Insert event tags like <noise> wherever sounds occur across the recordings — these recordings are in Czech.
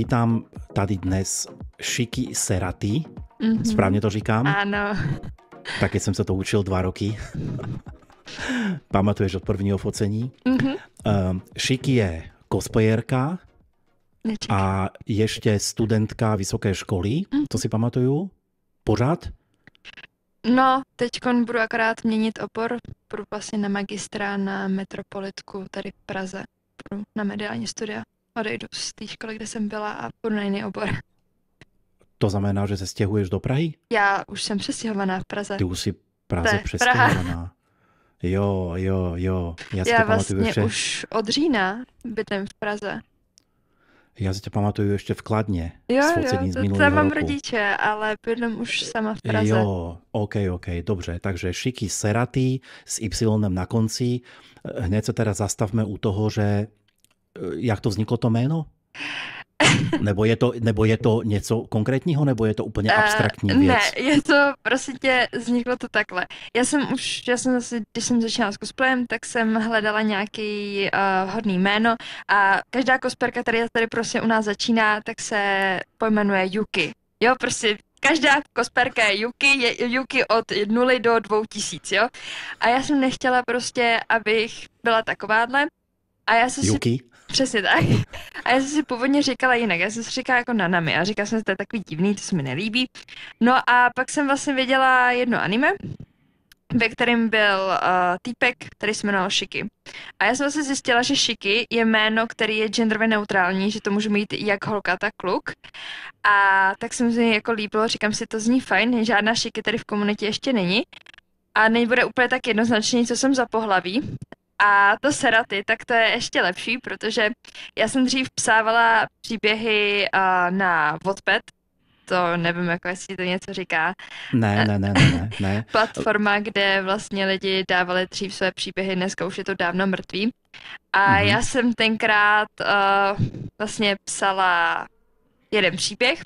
Vítám tady dnes Šiki Seraty. Mm-hmm. Správně to říkám? Ano. Taky jsem se to učil dva roky. Pamatuješ od prvního focení? Mm-hmm. Ehm, uh, Šiki je cosplayerka a ještě studentka vysoké školy, mm-hmm. to si pamatuju. Pořád? No, teď budu akorát měnit opor, budu vlastně na magistra na metropolitku tady v Praze, budu na mediální studia odejdu z té školy, kde jsem byla a půjdu na jiný obor. To znamená, že se stěhuješ do Prahy? Já už jsem přestěhovaná v Praze. Ty už jsi Praze ne, přestěhovaná. Praha. Jo, jo, jo. Já, si Já vlastně ještě... už od října bydlím v Praze. Já si tě pamatuju ještě v Kladně. Jo, jo, to, tam mám roku. rodiče, ale bydlím už sama v Praze. Jo, OK, OK, dobře. Takže šiky seratý s Y na konci. Eh, hned se teda zastavme u toho, že Eh, jak to vzniklo to jméno? nebo je, to, nebo je to něco konkrétního, nebo je to úplně eh, abstraktní věc? Ne, je to prostě tě, vzniklo to takhle. Já jsem už, já jsem zase, když jsem začínala s cosplayem, tak jsem hledala nějaký uh, hodný jméno a každá kosperka, která tady prostě u nás začíná, tak se pojmenuje Yuki. Jo, prostě každá kosperka je Yuki, je Yuki od 0 do 2000, jo. A já jsem nechtěla prostě, abych byla takováhle. A já jsem Yuki? si... Přesně tak. A já jsem si původně říkala jinak, já jsem si říkala jako Nanami a říkala jsem, že to je takový divný, to se mi nelíbí. No a pak jsem vlastně viděla jedno anime, ve kterém byl uh, týpek, který se jmenoval Shiki. A já jsem vlastně zjistila, že Shiki je jméno, který je genderově neutrální, že to může mít jak holka, tak kluk. A tak jsem se mi jako líbilo, říkám si, to zní fajn, žádná Shiki tady v komunitě ještě není. A nebude úplně tak jednoznačný, co jsem za pohlaví, a to Seraty, tak to je ještě lepší, protože já jsem dřív psávala příběhy uh, na Wattpad, to nevím, jako jestli to něco říká. Ne, ne, ne, ne, ne. <laughs> Platforma, kde vlastně lidi dávali dřív své příběhy, dneska už je to dávno mrtvý. A mm-hmm. já jsem tenkrát uh, vlastně psala jeden příběh,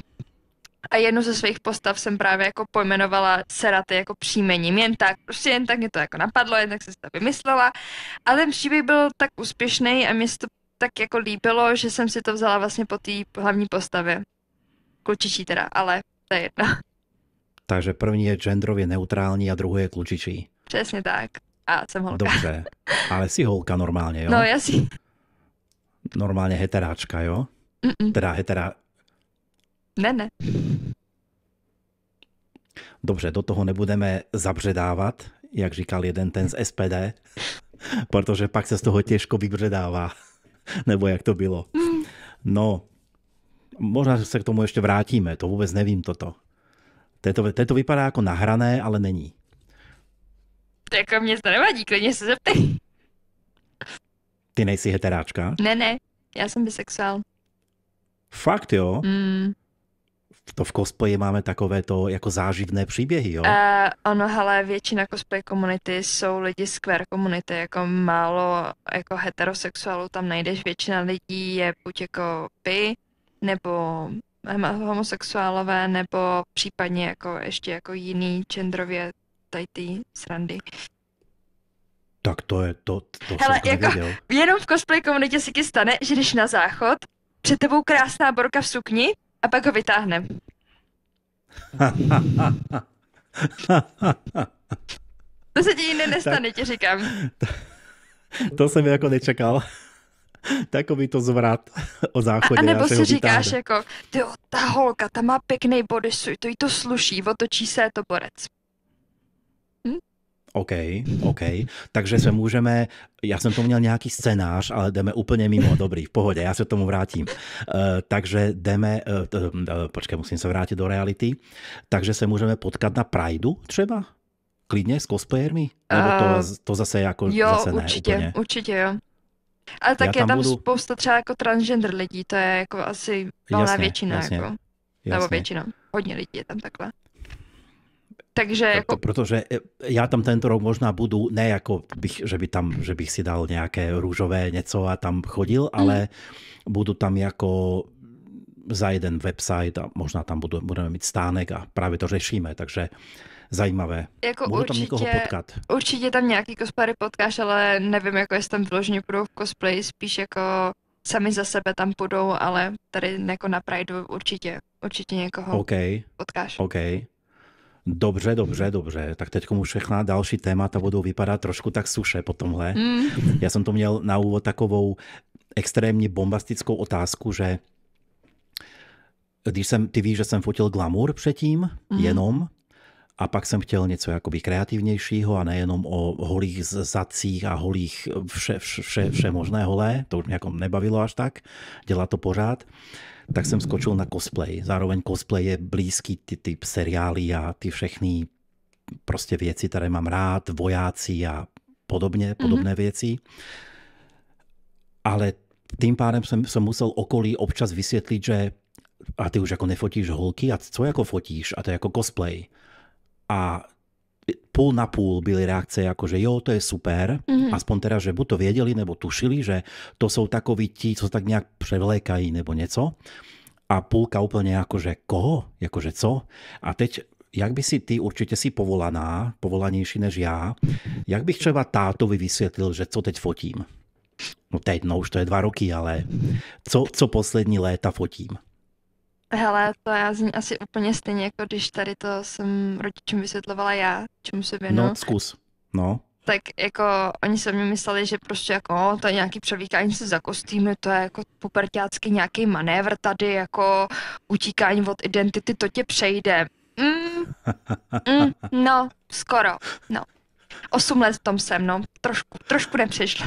a jednu ze svých postav jsem právě jako pojmenovala Seraty jako příjmením, jen tak, prostě jen tak mě to jako napadlo, jen tak jsem si to vymyslela. A ten příběh byl tak úspěšný a mě se to tak jako líbilo, že jsem si to vzala vlastně po té hlavní postavě. Klučičí teda, ale to je jedno. Takže první je genderově neutrální a druhý je klučičí. Přesně tak. A jsem holka. Dobře, ale jsi holka normálně, jo? No, já si. Normálně heteráčka, jo? Mm-mm. Teda hetera, ne, ne. Dobře, do toho nebudeme zabředávat, jak říkal jeden ten z SPD, <laughs> protože pak se z toho těžko vybředává, <laughs> nebo jak to bylo. No, možná se k tomu ještě vrátíme, to vůbec nevím toto. Této, této vypadá jako nahrané, ale není. To jako mě to nevadí, klidně se zeptej. Ty nejsi heteráčka? Ne, ne, já jsem bisexuál. Fakt jo? Mm to v cosplaye máme takové to jako záživné příběhy, jo? Uh, ano, ale většina cosplay komunity jsou lidi z queer komunity, jako málo jako heterosexuálů tam najdeš, většina lidí je buď jako by, nebo homosexuálové, nebo případně jako ještě jako jiný čendrově tady ty srandy. Tak to je, to, to Hele, jsem jako, jenom v cosplay komunitě se ti stane, že jdeš na záchod, před tebou krásná borka v sukni a pak ho vytáhne. to se ti jinde nestane, tak, ti říkám. <laughs> To jsem jako nečekal. Takový to zvrat o záchodě. A, a nebo si říkáš jako, ty ta holka, ta má pěkný bodysuit, to jí to sluší, otočí se to borec. OK, OK. Takže se můžeme, já jsem to měl nějaký scénář, ale jdeme úplně mimo, dobrý, v pohodě, já se tomu vrátím. Uh, takže jdeme, uh, uh, počkej, musím se vrátit do reality, takže se můžeme potkat na Prideu třeba? Klidně s cosplayermi? Nebo to, to zase jako, jo, zase ne, určitě, úplně. určitě jo. Ale tak já je tam budu... spousta třeba jako transgender lidí, to je jako asi valná jasně, většina. Jasně, jako. Jasně. Nebo většina, hodně lidí je tam takhle. Takže jako... Protože e, e, já tam tento rok možná budu, ne jako bych, že by tam, že bych si dal nějaké růžové něco a tam chodil, mhm. ale mm. budu tam jako za jeden website a možná tam budu, budeme mít stánek a právě to řešíme, takže zajímavé. Jako Budu určitě, tam někoho potkat. Určitě tam nějaký cosplay potkáš, ale nevím, jako jestli tam vložně budou v cosplay, spíš jako sami za sebe tam půjdou, ale tady jako na Prideu určitě, určitě někoho okay. potkáš. Okay. Dobře, dobře, dobře. Tak teď už všechna další témata budou vypadat trošku tak suše po tomhle. Mm. Já jsem to měl na úvod takovou extrémně bombastickou otázku, že když jsem, ty víš, že jsem fotil glamour předtím, mm. jenom, a pak jsem chtěl něco jakoby kreativnějšího a nejenom o holých zacích a holých vše, vše, vše, vše možné holé, to už mě jako nebavilo až tak, dělá to pořád tak jsem skočil na cosplay. Zároveň cosplay je blízký ty typ seriály a ty všechny prostě věci, které mám rád, vojáci a podobně, mhm. podobné mm-hmm. věci. Ale tím pádem jsem, jsem musel okolí občas vysvětlit, že a ty už jako nefotíš holky a co jako fotíš? A to je jako cosplay. A půl na půl byly reakce jako, že jo, to je super, mm-hmm. aspoň teda, že buď to věděli, nebo tušili, že to jsou takoví ti, co tak nějak převlékají nebo něco. A půlka úplně jako, že koho, jako, že co. A teď jak by si ty, určitě si povolaná, povolanější než já, jak bych třeba tátovi vysvětlil, že co teď fotím? No teď, no už to je dva roky, ale co, co poslední léta fotím? Hele, to já zní asi úplně stejně, jako když tady to jsem rodičům vysvětlovala já, čemu se věnu. No, zkus. No. Tak jako oni se mě mysleli, že prostě jako to je nějaký převíkání, se za kostýmy, to je jako poperťácky nějaký manévr tady, jako utíkání od identity, to tě přejde. Mm, mm, <laughs> no, skoro, no. Osm let v tom jsem, no, trošku, trošku nepřešla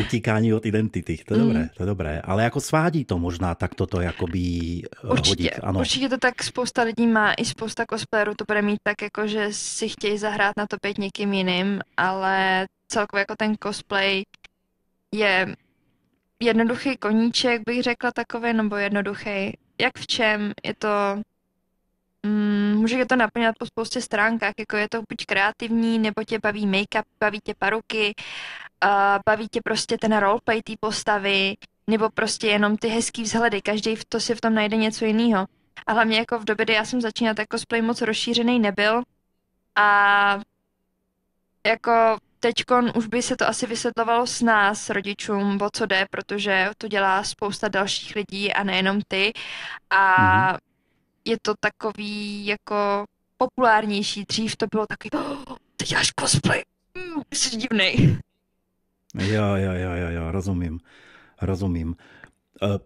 utíkání od identity. To je mm. dobré, to je dobré. Ale jako svádí to možná tak toto jakoby eh, určitě, hodit. Ano. Určitě to tak spousta lidí má, i spousta cosplayerů to bude mít tak jako, že si chtějí zahrát na to pět někým jiným, ale celkově jako ten cosplay je jednoduchý koníček, bych řekla takový, nebo jednoduchý. Jak v čem? Je to Mm, může to naplňovat po spoustě stránkách, jako je to buď kreativní, nebo tě baví make-up, baví tě paruky uh, baví tě prostě ten roleplay té postavy, nebo prostě jenom ty hezký vzhledy, každý v to si v tom najde něco jiného. A hlavně jako v době, kdy já jsem začínala, tak cosplay moc rozšířený nebyl a jako teďkon už by se to asi vysvětlovalo s nás, rodičům, o co jde, protože to dělá spousta dalších lidí a nejenom ty. A mm-hmm. je to takový jako populárnější. Dřív to bylo takový, oh, ty děláš cosplay, mm, jsi divný. Jo, jo, jo, jo, jo rozumím, rozumím. Eh,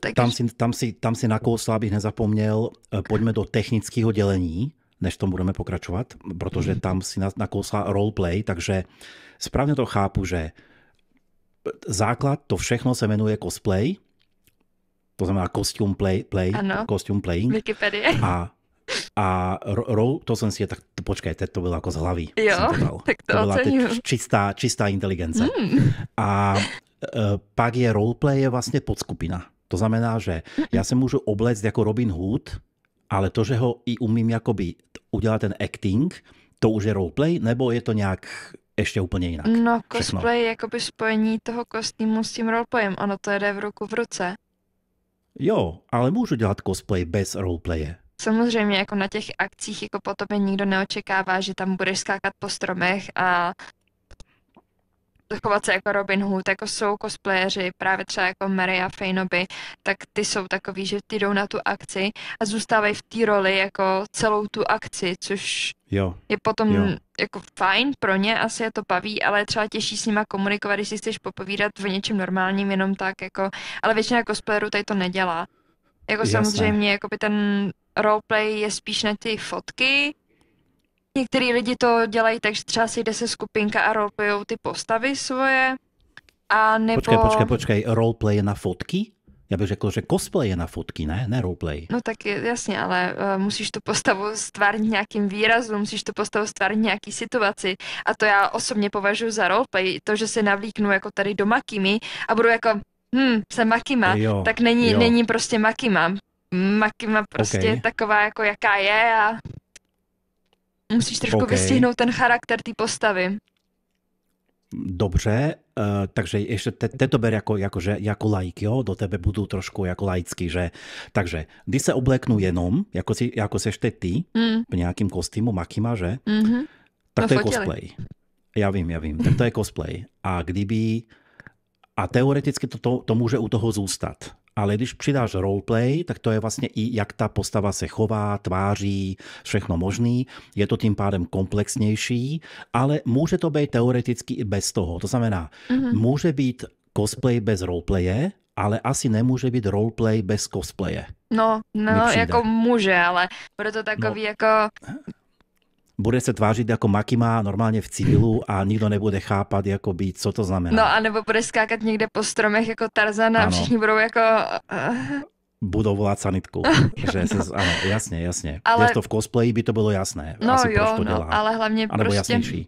tak tam, si, tam, si, tam si nakousla, abych nezapomněl, eh, pojďme do technického dělení, než tom budeme pokračovat, protože mhm. tam si nakousla roleplay, takže správně to chápu, že eh, základ, to všechno se jmenuje cosplay, to znamená costume play, play ano, costume playing. Wikipedia. A a Row, to jsem si je tak, teď to bylo jako z hlavy. Jo, <laughs> tak to, to byla čistá, čistá inteligence. Mm. A e, pak je roleplay je vlastně podskupina. To znamená, že já se můžu obléct jako Robin Hood, ale to, že ho i umím jakoby udělat ten acting, to už je roleplay, nebo je to nějak ještě úplně jinak? No, cosplay je jakoby spojení toho kostýmu s tím roleplayem, ono to jde v ruku v ruce. Jo, ale můžu dělat cosplay bez roleplaye. Samozřejmě jako na těch akcích jako po tobě nikdo neočekává, že tam budeš skákat po stromech a chovat se jako Robin Hood, jako jsou cosplayeři, právě třeba jako Mary a Feinoby, tak ty jsou takový, že ty jdou na tu akci a zůstávají v té roli jako celou tu akci, což jo. je potom jo. jako fajn pro ně, asi je to baví, ale třeba těžší s nima komunikovat, když si chceš popovídat o něčem normálním, jenom tak jako, ale většina cosplayerů tady to nedělá. Jako Jasné. samozřejmě, jako by ten roleplay je spíš na ty fotky. Některý lidi to dělají tak, že třeba si jde se skupinka a roleplayou ty postavy svoje. A nebo... Počkej, počkej, počkej, roleplay je na fotky? Já bych řekl, že cosplay je na fotky, ne? Ne roleplay. No tak jasně, ale uh, musíš tu postavu stvárnit nějakým výrazům, musíš tu postavu stvárnit nějaký situaci. A to já osobně považuji za roleplay. To, že se navlíknu jako tady do Makimi a budu jako, hm, jsem Makima, jo, tak není, jo. není prostě Makima. Makima mm, prostě okay. taková, jako jaká je a musíš trošku okay. vystihnout ten charakter té postavy. Dobře, uh, takže ještě te, te to ber jako, jako že jako laik, jo? Do tebe budu trošku jako laický, že... Takže, když se obleknu jenom, jako, si, jako seš ty, mm. v nějakým kostýmu Makima, že? Mm-hmm. Tak no, to fotili. je cosplay. Já vím, já vím, tak to je cosplay. A kdyby... A teoreticky to, to, to může u toho zůstat ale když přidáš roleplay, tak to je vlastně i jak ta postava se chová, tváří, všechno možný. Je to tím pádem komplexnější, ale může to být teoreticky i bez toho. To znamená, uh-huh. může být cosplay bez roleplaye, ale asi nemůže být roleplay bez cosplaye. No, no, jako může, ale proto takový no. jako bude se tvářit jako Makima normálně v civilu a nikdo nebude chápat, jako být, co to znamená. No a nebo bude skákat někde po stromech jako Tarzan ano. a všichni budou jako... Ah. Budou volat sanitku. <laughs> že se, ano, jasně, jasně. Ale... Když to v cosplay by to bylo jasné. No asi jo, to no, dělá. No, ale hlavně a nebo prostě... jasnější.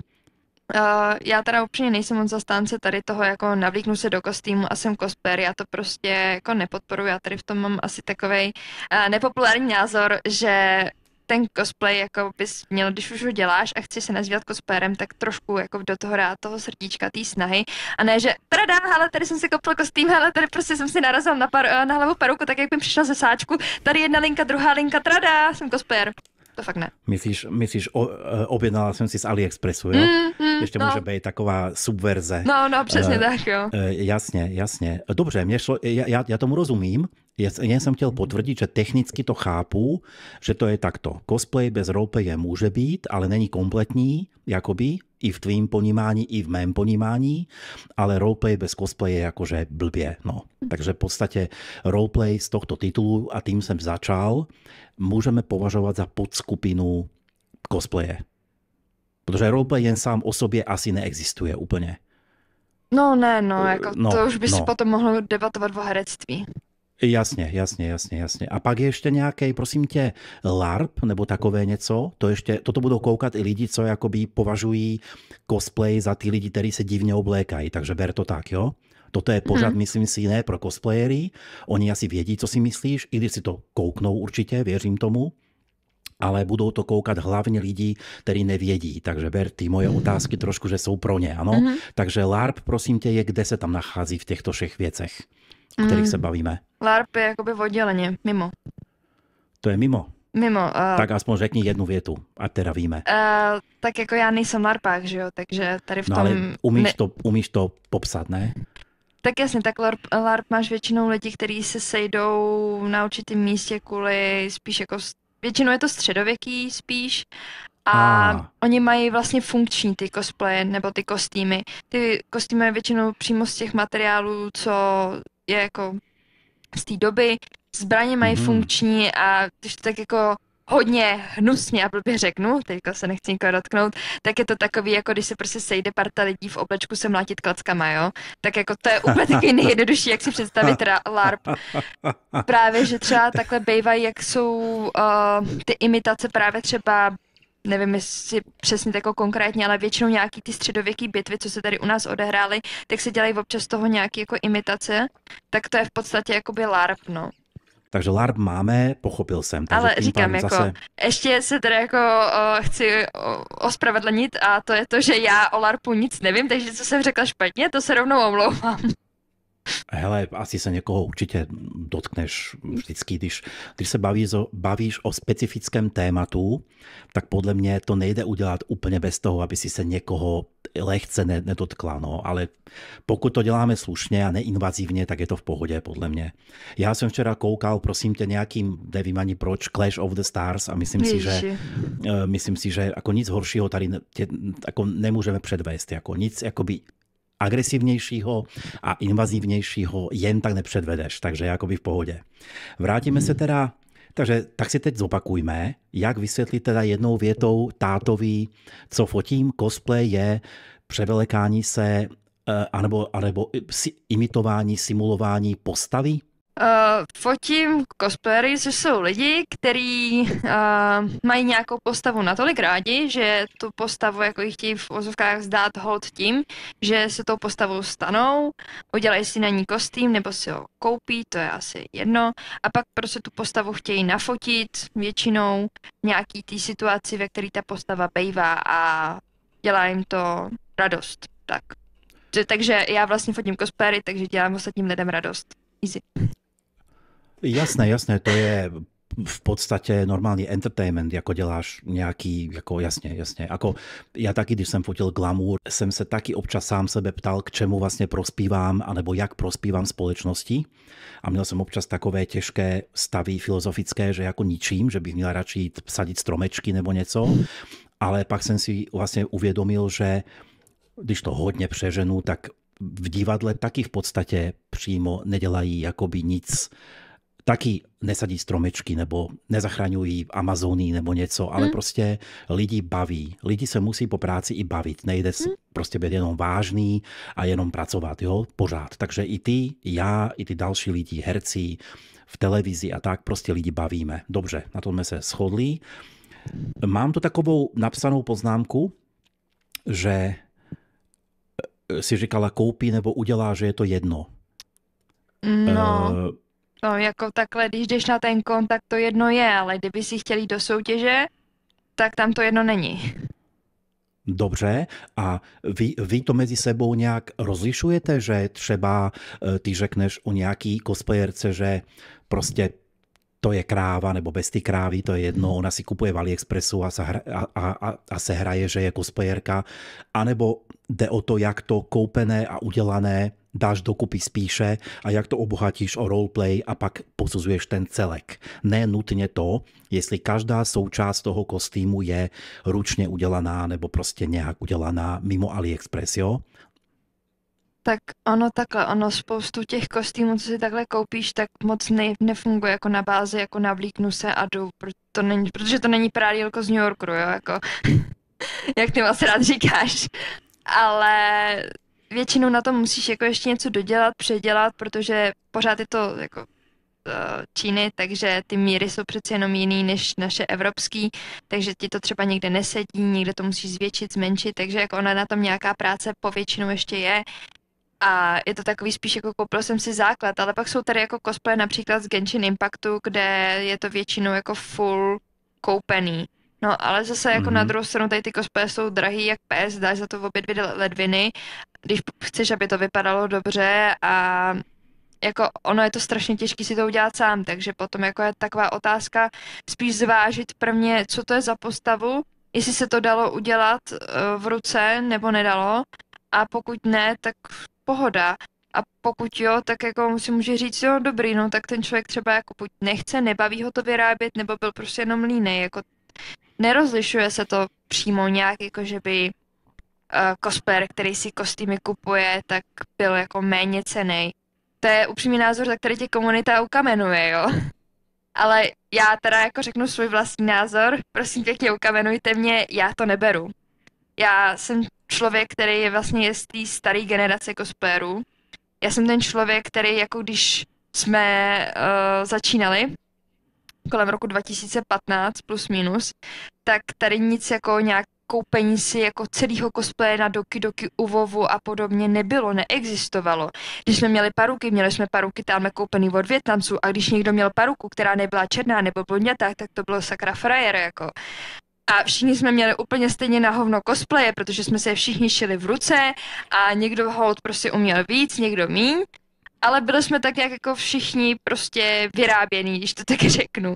Uh, já teda upřímně nejsem moc zastánce tady toho, jako navlíknu se do kostýmu a jsem kosper, já to prostě jako nepodporuji, já tady v tom mám asi takovej uh, nepopulární názor, že ten cosplay jako bys měl, když už ho děláš a chceš se nazývat cosplayerem, tak trošku jako do toho rád toho srdíčka, té snahy. A ne, že teda ale tady jsem si koupil kostým, ale tady prostě jsem si narazil na, par, na hlavu peruku, tak jak mi přišla ze sáčku, tady jedna linka, druhá linka, tradá, jsem cosplayer. To fakt ne. Myslíš, myslíš o, eh, objednala jsem si z AliExpressu, jo? Mm, mm, Ještě no. může být taková subverze. No, no, přesně uh, tak, jo. Uh, jasně, jasně. Dobře, mě šlo, já, já tomu rozumím, Ja, ja som chtěl potvrdit, že technicky to chápu, že to je takto. Cosplay bez roleplaye může být, ale není kompletní, jakoby, i v tvým ponímání, i v mém ponímání, ale roleplay bez cosplay je jakože blbě. No. Takže v podstatě roleplay z tohto titulu, a tím jsem začal, můžeme považovat za podskupinu cosplaye. Protože roleplay jen sám o sobě asi neexistuje úplně. No ne, no, eh, jako no, to už by no. si potom mohlo debatovat o herectví. Jasně, jasně, jasně, jasně. A pak je ještě nějaký, prosím tě, LARP nebo takové něco, to ještě, toto budou koukat i lidi, co jakoby považují cosplay za ty lidi, kteří se divně oblékají, takže ber to tak, jo? Toto je pořád, hmm. myslím si, ne pro cosplayery. Oni asi vědí, co si myslíš, i když si to kouknou určitě, věřím tomu ale budou to koukat hlavně lidi, kteří nevědí. Takže ber ty moje otázky trošku, že jsou pro ně, ano? Hmm. Takže LARP, prosím tě, je, kde se tam nachází v těchto všech věcech? o kterých mm. se bavíme. LARP je jakoby v odděleně, mimo. To je mimo. Mimo. Uh, tak aspoň řekni jednu větu, a teda víme. Uh, tak jako já nejsem larpák, že jo, takže tady v no, tom... No ale umíš, ne... to, umíš to popsat, ne? Tak jasně, tak LARP, LARP máš většinou lidi, kteří se sejdou na určitém místě kvůli spíš jako... Většinou je to středověký spíš a ah. oni mají vlastně funkční ty cosplay nebo ty kostýmy. Ty kostýmy většinou přímo z těch materiálů, co je jako z té doby, zbraně mají mm-hmm. funkční a když to tak jako hodně hnusně a blbě řeknu, teďka se nechci nikoho dotknout, tak je to takový, jako když se prostě sejde parta lidí v oblečku se mlátit klackama, jo? Tak jako to je úplně <laughs> taky nejjednodušší, jak si představit LARP. <laughs> Právě, že třeba takhle bývají, jak jsou uh, ty imitace právě třeba nevím jestli přesně tak jako konkrétně, ale většinou nějaký ty středověké bitvy, co se tady u nás odehrály, tak se dělají občas toho nějaké jako imitace, tak to je v podstatě jakoby LARP, no. Takže LARP máme, pochopil jsem. Takže Ale říkám, jako, zase... ještě se tady jako o, chci ospravedlnit a to je to, že já o LARPu nic nevím, takže co jsem řekla špatně, to se rovnou omlouvám. Hele, asi se někoho určitě dotkneš vždycky, když, když se bavíš o, bavíš o specifickém tématu, tak podle mě to nejde udělat úplně bez toho, aby si se někoho lehce ne, nedotkla, no, ale pokud to děláme slušně a neinvazivně, tak je to v pohodě, podle mě. Já jsem včera koukal, prosím tě, nějakým, nevím ani proč, Clash of the Stars a myslím Ježi. si, že e, myslím si, že jako nic horšího tady tě, jako nemůžeme předvést, jako nic by agresivnějšího a invazivnějšího jen tak nepředvedeš, takže jakoby v pohodě. Vrátíme se hmm. teda, takže tak si teď zopakujme, jak vysvětlit teda jednou větou tátový, co fotím, cosplay je převelekání se eh, anebo, anebo imitování, simulování postavy Uh, fotím cosplayery, což jsou lidi, kteří uh, eh, mají nějakou postavu natolik rádi, že tu postavu jako jich chtějí v ozovkách zdát hold tím, že se tou postavou stanou, udělají si na ní kostým nebo si ho koupí, to je asi jedno, a pak prostě tu postavu chtějí nafotit většinou nějaký té situaci, ve které ta postava bejvá a dělá jim to radost. Tak. Takže já vlastně fotím cosplayery, takže dělám ostatním lidem radost. Easy. Jasné, jasné, to je v podstate normálny entertainment, ako děláš nějaký, jako jasně, jasně. Ako já taky, když jsem fotil glamour, jsem se taky občas sám sebe ptal, k čemu vlastně prospívám, anebo jak prospívám společnosti. A měl jsem občas takové těžké stavy filozofické, že jako ničím, že bych měl radši jít psadit stromečky nebo něco. Ale pak jsem si vlastně uvědomil, že když to hodně přeženu, tak v divadle taky v podstatě přímo nedělají jakoby nic taky nesadí stromečky nebo nezachraňují Amazonii nebo něco, ale hmm. prostě lidi baví. Lidi se musí po práci i bavit. Nejde hmm. prostě být jenom vážný a jenom pracovat, jo, pořád. Takže i ty, já, i ty další lidi, herci, v televizi a tak, prostě lidi bavíme. Dobře, na tom jsme se shodli. Mám tu takovou napsanou poznámku, že eh, si říkala koupí nebo udělá, že je to jedno. No. Eh, No, jako takhle, když jdeš na ten kon, tak to jedno je, ale kdyby si jít do soutěže, tak tam to jedno není. Dobře, a vy, vy to mezi sebou nějak rozlišujete, že třeba eh, ty řekneš o nějaký cosplayerce, že prostě to je kráva nebo bez ty krávy, to je jedno, ona si kupuje v AliExpressu a, hra, a, a, a se hraje, že je cosplayerka, anebo jde o to, jak to koupené a udělané dáš dokupy spíše a jak to obohatíš o roleplay a pak posuzuješ ten celek. Ne nutně to, jestli každá součást toho kostýmu je ručně udělaná nebo prostě nějak udělaná mimo AliExpress, jo? Tak ono takhle, ono spoustu těch kostýmů, co si takhle koupíš, tak moc ne, nefunguje jako na bázi, jako navlíknu se a jdu, to není, protože to není prádílko jako z New Yorku, jo, jako, <laughs> jak ty vás rád říkáš. Ale většinou na to musíš jako ještě něco dodělat, předělat, protože pořád je to jako eh, Číny, takže ty míry jsou přeci jenom jiný než naše evropský, takže ti to třeba někde nesedí, někde to musíš zvětšit, zmenšit, takže jako ona na tom nějaká práce po většinu ještě je. A je to takový spíš jako koupil jsem si základ, ale pak jsou tady jako cosplay například z Genshin Impactu, kde je to většinou jako full koupený. No ale zase jako mm-hmm. na mhm. druhou stranu tady ty cosplay jsou drahý jak pes, dáš za to obě dvě ledviny když chceš, aby to vypadalo dobře a jako ono je to strašně těžké si to udělat sám, takže potom jako je taková otázka spíš zvážit prvně, co to je za postavu, jestli se to dalo udělat e, v ruce nebo nedalo a pokud ne, tak pohoda. A pokud jo, tak jako si může říct, jo, dobrý, no tak ten člověk třeba jako buď nechce, nebaví ho to vyrábět, nebo byl prostě jenom línej, jako nerozlišuje se to přímo nějak, jako že by cosplayer, eh, který si kostýmy kupuje, tak byl jako méně cený. To je upřímný názor, za který tě komunita ukamenuje, jo. <laughs> Ale já teda jako řeknu svůj vlastní názor, prosím pěkně ukamenujte mě, já to neberu. Já jsem člověk, který je vlastně z té staré generace cosplayerů. Já jsem ten člověk, který jako když jsme uh, začínali, kolem roku 2015 plus minus, tak tady nic jako nějak koupení si jako celého cosplaye na Doki Doki Vovu a podobně nebylo, neexistovalo. Když jsme měli paruky, měli jsme paruky tam koupený od Větnamců a když někdo měl paruku, která nebyla černá nebo blondětá, tak to bylo sakra frajer jako. A všichni jsme měli úplně stejně na hovno cosplaye, protože jsme se všichni šili v ruce a někdo hold prostě uměl víc, někdo míň. Ale byli jsme tak nějak jako všichni prostě vyráběný, když to tak <laughs> řeknu.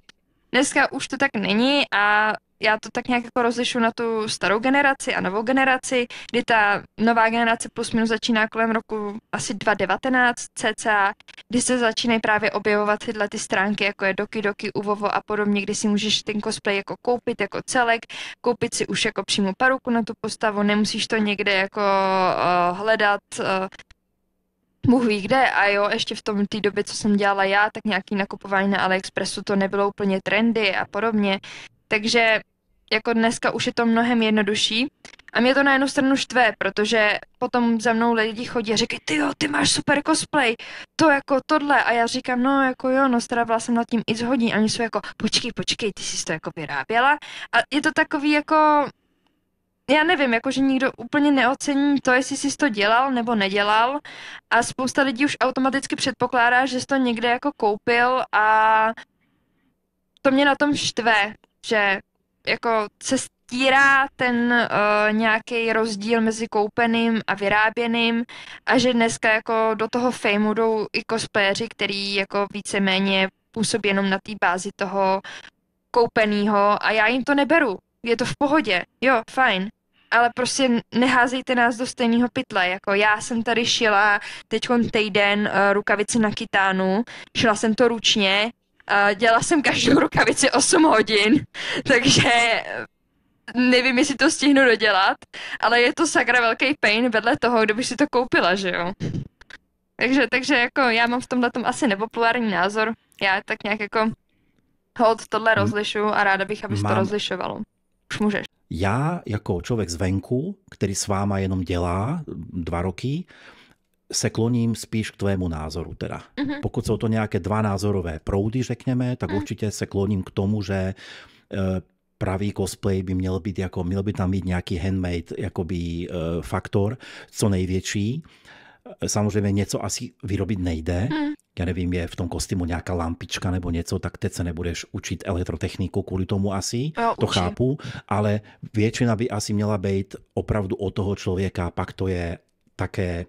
Dneska už to tak není a já to tak nějak jako rozlišu na tu starou generaci a novou generaci, kdy ta nová generace plus minus začíná kolem roku asi 2019 cca, kdy se začínají právě objevovat tyhle ty stránky, jako je Doki Doki, Uvovo a podobně, kdy si můžeš ten cosplay jako koupit jako celek, koupit si už jako přímo paruku na tu postavu, nemusíš to někde jako uh, hledat, uh, Bůh ví kde a jo, ještě v tom té době, co jsem dělala já, tak nějaký nakupování na AliExpressu to nebylo úplně trendy a podobně. Takže jako dneska už je to mnohem jednodušší. A mě to na jednu stranu štve, protože potom za mnou lidi chodí a říkají, ty jo, ty máš super cosplay, to jako tohle. A já říkám, no jako jo, no strávila jsem nad tím i zhodní. A oni jsou jako, počkej, počkej, ty jsi to jako vyráběla. A je to takový jako, já nevím, jakože nikdo úplně neocení to, jestli jsi to dělal nebo nedělal a spousta lidí už automaticky předpokládá, že jsi to někde jako koupil a to mě na tom štve, že jako se stírá ten uh, nějaký rozdíl mezi koupeným a vyráběným a že dneska jako do toho fejmu jdou i cosplayeri, který jako víceméně působí jenom na té bázi toho koupeného a já jim to neberu. Je to v pohodě, jo, fajn, ale prostě neházejte nás do stejného pytle. Jako já jsem tady šila teď týden uh, rukavici na kitánu, šila jsem to ručně, a dělala jsem každou rukavici 8 hodin, <laughs> takže eh, nevím, jestli to stihnu dodělat, ale je to sakra velký pain vedle toho, by si to koupila, že jo. Takže, takže jako já mám v tomhle tom asi nepopulární názor. Já tak nějak jako hod tohle hmm. rozlišu a ráda bych, abys mám... to rozlišovalo. Už můžeš. Já jako člověk zvenku, který s váma jenom dělá dva roky, uh, se kloním spíš k tvému názoru teda. Uh mhm. -huh. Pokud jsou to nějaké dva názorové proudy, řekněme, tak -huh. Mhm. určitě se kloním k tomu, že eh, pravý cosplay by měl být jako, měl by tam být nějaký handmade jakoby eh, faktor, co největší. Eh, samozřejmě něco asi vyrobit nejde, mm já nevím, je v tom kostýmu nějaká lampička nebo něco, tak teď se nebudeš učit elektrotechniku kvůli tomu asi, jo, to chápu, ale většina by asi měla být opravdu od toho člověka, pak to je také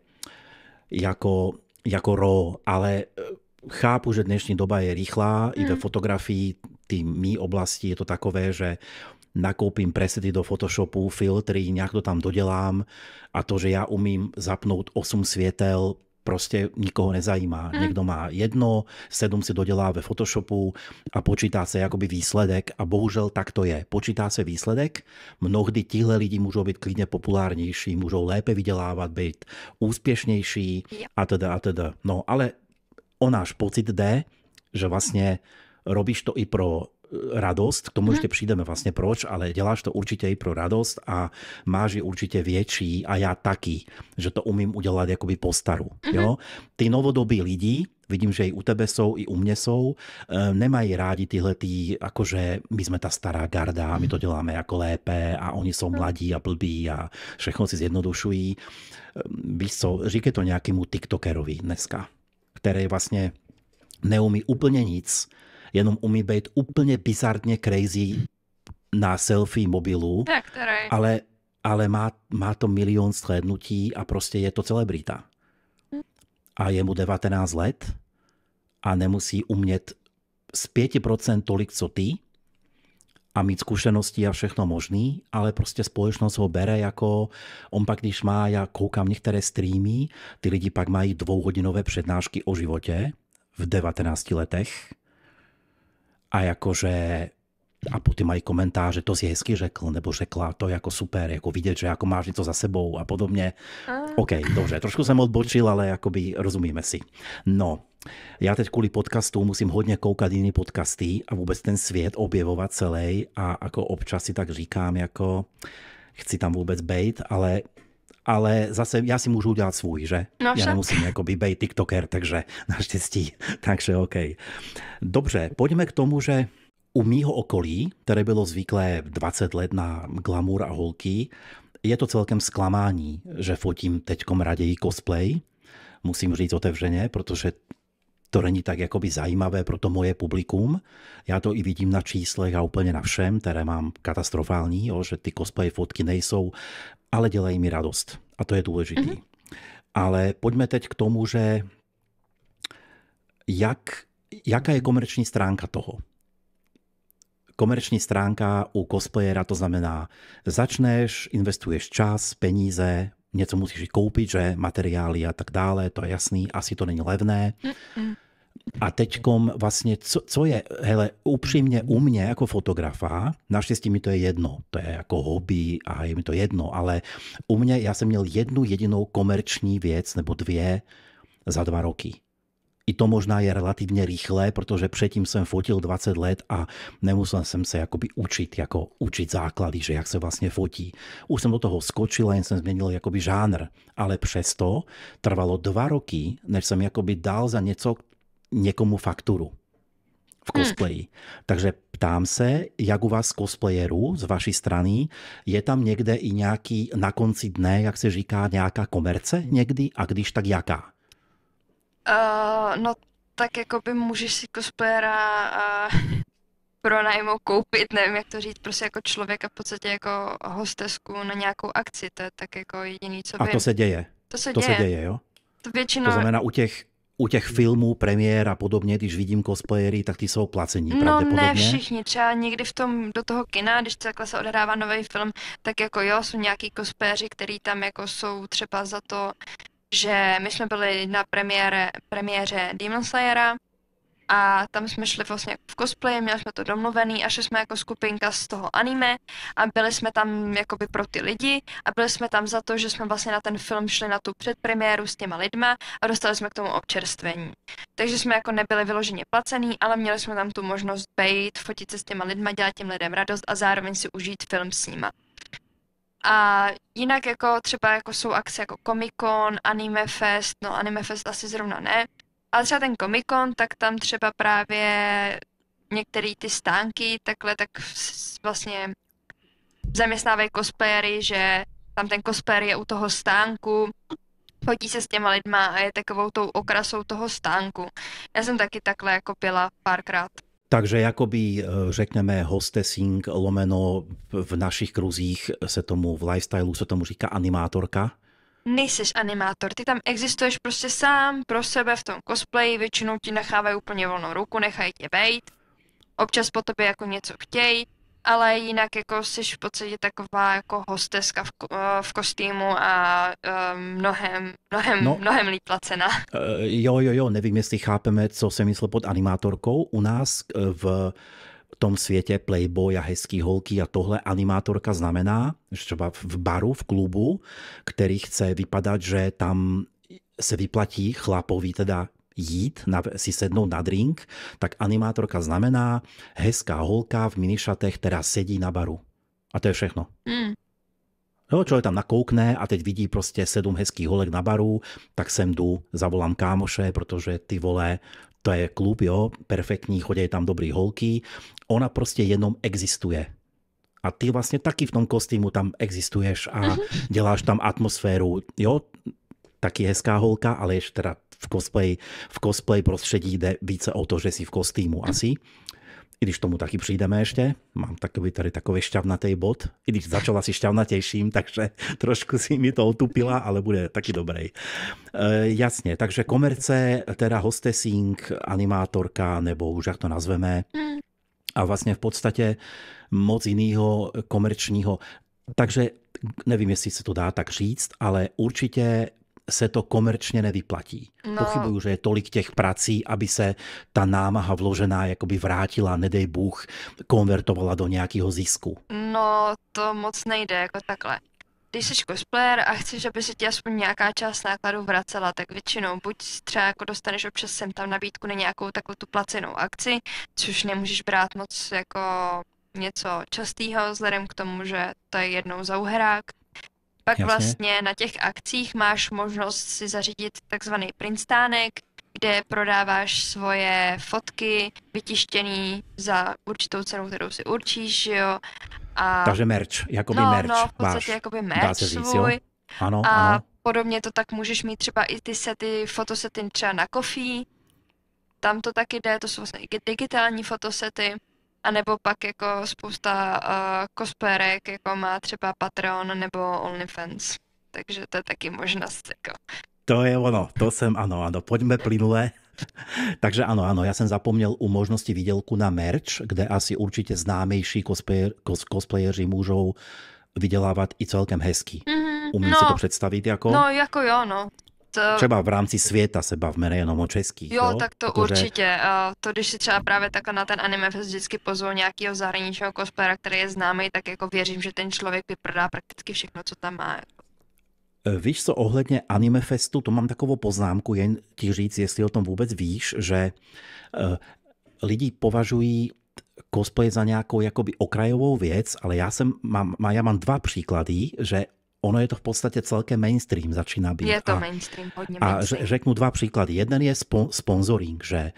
jako, jako RAW, ale eh, chápu, že dnešní doba je rychlá mm. i ve mm. fotografii, ty mý oblasti je to takové, že nakoupím presety do Photoshopu, filtry, nějak to tam dodělám a to, že já umím zapnout 8 světel, prostě nikoho nezajímá. Hmm. Někdo má jedno, sedm si dodělá ve Photoshopu a počítá se jakoby výsledek a bohužel tak to je. Počítá se výsledek, mnohdy tihle lidi můžou být klidně populárnější, můžou lépe vydělávat, být úspěšnější a teda a teda. No ale o náš pocit jde, že vlastně robíš to i pro radosť, k tomu mhm. ešte přijdeme vlastně proč, ale děláš to určitě i pro radost a máš ji určitě větší a já taky, že to umím udělat jakoby po staru. Mhm. Jo? Ty novodobí lidi, vidím, že i u tebe jsou, i u mě jsou, eh, nemají rádi tyhle ty, akože my jsme ta stará garda, my to děláme jako lépe a oni jsou mhm. mladí a blbí a všechno si zjednodušují. Ehm, víš co, říkej to nějakému tiktokerovi dneska, který vlastně neumí úplně nic, jenom umí být úplně bizardně crazy na selfie mobilu, tak, ale, ale má, má to milion slednutí a prostě je to celebrita. A je mu 19 let a nemusí umět z 5% tolik, co ty, a mít zkušenosti a všechno možný, ale prostě společnost ho bere jako, on pak když má, já koukám některé streamy, ty lidi pak mají dvouhodinové přednášky o životě v 19 letech a jakože a potom mají komentáře, to si hezky řekl, nebo řekla, to je jako super, jako vidět, že jako máš něco za sebou a podobně. A... OK, dobře, trošku jsem odbočil, ale jakoby rozumíme si. No, já teď kvůli podcastu musím hodně koukat jiný podcasty a vůbec ten svět objevovat celý a jako občas si tak říkám, jako chci tam vůbec být, ale ale zase ja si môžu udělat svůj, že? No však. ja nemusím jako být tiktoker, takže <laughs> naštěstí. Takže OK. Dobře, pojďme k tomu, že u mýho okolí, které bylo zvyklé 20 let na glamour a holky, je to celkem zklamání, že fotím teďkom raději cosplay. Musím říct otevřeně, protože to není tak jakoby zajímavé pro to moje publikum. Já to i vidím na číslech a úplně na všem, které mám katastrofální, jo, že ty cosplay fotky nejsou, ale dělají mi radost. A to je důležitý. Mm-hmm. Ale pojďme teď k tomu, že jak, jaká je komerční stránka toho? Komerční stránka u cosplayera to znamená, začneš, investuješ čas, peníze, něco musíš koupit, že materiály a tak dále, to je jasný, asi to není levné. Mm-mm. A teďkom vlastně, co, co je, hele, upřímně u mě jako fotografa, naštěstí mi to je jedno, to je jako hobby a je mi to jedno, ale u mě, já jsem měl jednu jedinou komerční věc nebo dvě za dva roky. I to možná je relativně rychlé, protože předtím jsem fotil 20 let a nemusel jsem se jakoby učit, jako učit základy, že jak se vlastně fotí. Už jsem do toho skočil a jen jsem změnil jakoby žánr. Ale přesto trvalo dva roky, než jsem jakoby dal za něco, někomu fakturu v hm. cosplayi. Hmm. Takže ptám se, jak u vás cosplayerů z vaší strany, je tam někde i nějaký na konci dne, jak se říká, nějaká komerce někdy a když tak jaká? Uh, no tak jako by můžeš si cosplayera uh, eh, pronajmout, koupit, nevím jak to říct, prostě jako člověka v podstatě jako hostesku na nějakou akci, to je tak jako jediný, co A to se děje? To se to děje. Se děje jo? To, většinou... to znamená u těch u těch filmů, premiér a podobně, když vidím cosplayery, tak ty jsou placení no, ne všichni, třeba někdy v tom, do toho kina, když takhle se odehrává nový film, tak jako jo, jsou nějaký cosplayeři, který tam jako jsou třeba za to, že my jsme byli na premiére, premiéře Demon Slayera, a tam jsme šli vlastně v cosplay, měli jsme to domluvený a šli jsme jako skupinka z toho anime a byli jsme tam jakoby pro ty lidi a byli jsme tam za to, že jsme vlastně na ten film šli na tu předpremiéru s těma lidma a dostali jsme k tomu občerstvení. Takže jsme jako nebyli vyloženě placený, ale měli jsme tam tu možnost bejt, fotit se s těma lidma, dělat těm lidem radost a zároveň si užít film s nima. A jinak jako třeba jako jsou akce jako Comic Con, Anime Fest, no Anime Fest asi zrovna ne, ale třeba ten Comic Con, tak tam třeba právě některé ty stánky takhle tak vlastně zaměstnávají cosplayery, že tam ten cosplayer je u toho stánku, fotí se s těma lidma a je takovou tou okrasou toho stánku. Já jsem taky takhle jako byla párkrát. Takže jakoby, eh, řekneme, hostessing lomeno v našich kruzích se tomu, v lifestylu se tomu říká animátorka? nejseš animátor, ty tam existuješ prostě sám pro sebe v tom cosplayi, většinou ti nechávají úplně volnou ruku, nechají tě bejt, občas po tobě jako něco chtějí, ale jinak jako jsi v podstatě taková jako hosteska v, v kostýmu a eh, mnohem, mnohem, no, mnohem líp placená. Eh, jo, jo, jo, nevím, jestli chápeme, co jsem myslel pod animátorkou. U nás eh, v tom světě playboy a hezký holky a tohle animátorka znamená, že třeba v baru, v klubu, který chce vypadat, že tam se vyplatí chlapovi teda jít, na, si sednout na drink, tak animátorka znamená hezká holka v minišatech, která sedí na baru. A to je všechno. Mm. Jo, člověk tam nakoukne a teď vidí prostě sedm hezkých holek na baru, tak sem jdu, zavolám kámoše, protože ty vole, to je klub, jo, perfektní, chodí tam dobrý holky. Ona prostě jenom existuje. A ty vlastně taky v tom kostýmu tam existuješ a mhm. děláš tam atmosféru, jo, taky hezká holka, ale ještě teda v cosplay, v cosplay prostředí jde více o to, že jsi v kostýmu asi když tomu taky přijdeme ještě, mám takový tady takový šťavnatý bod, i když začala si šťavnatějším, takže trošku si mi to otupila, ale bude taky dobrý. E, jasně, takže komerce, teda hostessing, animátorka, nebo už jak to nazveme, a vlastně v podstatě moc jiného komerčního. Takže nevím, jestli se to dá tak říct, ale určitě se to komerčně nevyplatí. No. Pochybuju, že je tolik těch prací, aby se ta námaha vložená jakoby vrátila, nedej Bůh, konvertovala do nějakého zisku. No, to moc nejde jako takhle. Když jsi cosplayer a chceš, aby se ti aspoň nějaká část nákladu vracela, tak většinou buď třeba jako dostaneš občas sem tam nabídku na nějakou takovou tu placenou akci, což nemůžeš brát moc jako něco častého, vzhledem k tomu, že to je jednou za uherák, pak Jasně. vlastně na těch akcích máš možnost si zařídit takzvaný printstánek, kde prodáváš svoje fotky vytištěný za určitou cenu, kterou si určíš, jo. A... Takže merch, jakoby no, no merch. No, v podstatě váš, jakoby merch říct, svůj. Jo? Ano, a ano. podobně to tak můžeš mít třeba i ty sety, fotosety třeba na kofí. Tam to taky jde, to jsou vlastně i digitální fotosety. A nebo pak jako spousta uh, kosperek, jako má třeba Patreon nebo OnlyFans. Takže to je taky možnost. Jako. To je ono, to jsem, ano, ano, pojďme plynule. <laughs> Takže ano, ano, já jsem zapomněl u možnosti vidělku na merch, kde asi určitě známější cosplayer, cos, cosplayeři můžou vydělávat i celkem hezky. Mm-hmm, Umím no, si to představit jako? No, jako jo, no. To... Třeba v rámci světa se bavme nejenom o českých. Jo, jo? tak to Protože... určitě. To, když si třeba právě takhle na ten anime fest vždycky pozvou nějakého zahraničního cosplayera, který je známý, tak jako věřím, že ten člověk vyprodá prakticky všechno, co tam má. E, víš co, ohledně Anime Festu, to mám takovou poznámku, jen ti říct, jestli o tom vůbec víš, že e, lidi považují cosplay za nějakou jakoby okrajovou věc, ale já jsem, mám, já mám dva příklady, že ono je to v podstatě celkem mainstream začíná být. Je to a, mainstream, hodně A řeknu dva příklady. Jeden je spo, sponsoring, že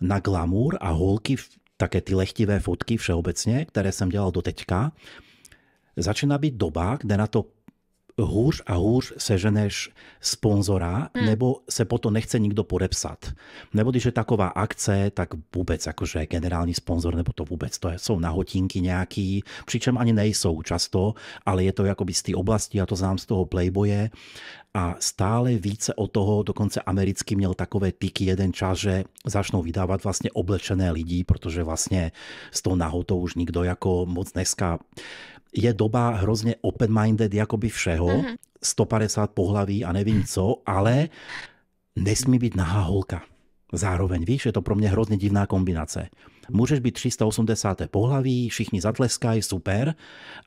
na glamour a holky, také ty lechtivé fotky všeobecně, které jsem dělal do teďka, začíná být doba, kde na to hůř a hůř seženeš sponzora, hmm. nebo se potom nechce nikdo podepsat. Nebo když je taková akce, tak vůbec jakože generální sponzor, nebo to vůbec, to jsou nahotinky nějaký, přičem ani nejsou často, ale je to jakoby z té oblasti, já to znám z toho Playboye a stále více o toho, dokonce americký měl takové tyky jeden čas, že začnou vydávat vlastně oblečené lidi, protože vlastně s tou nahotou už nikdo jako moc dneska je doba hrozně open-minded jakoby všeho, mm-hmm. 150 pohlaví a nevím co, ale nesmí být nahá holka. Zároveň, víš, je to pro mě hrozně divná kombinace. Můžeš být 380. pohlaví, všichni zatleskají, super,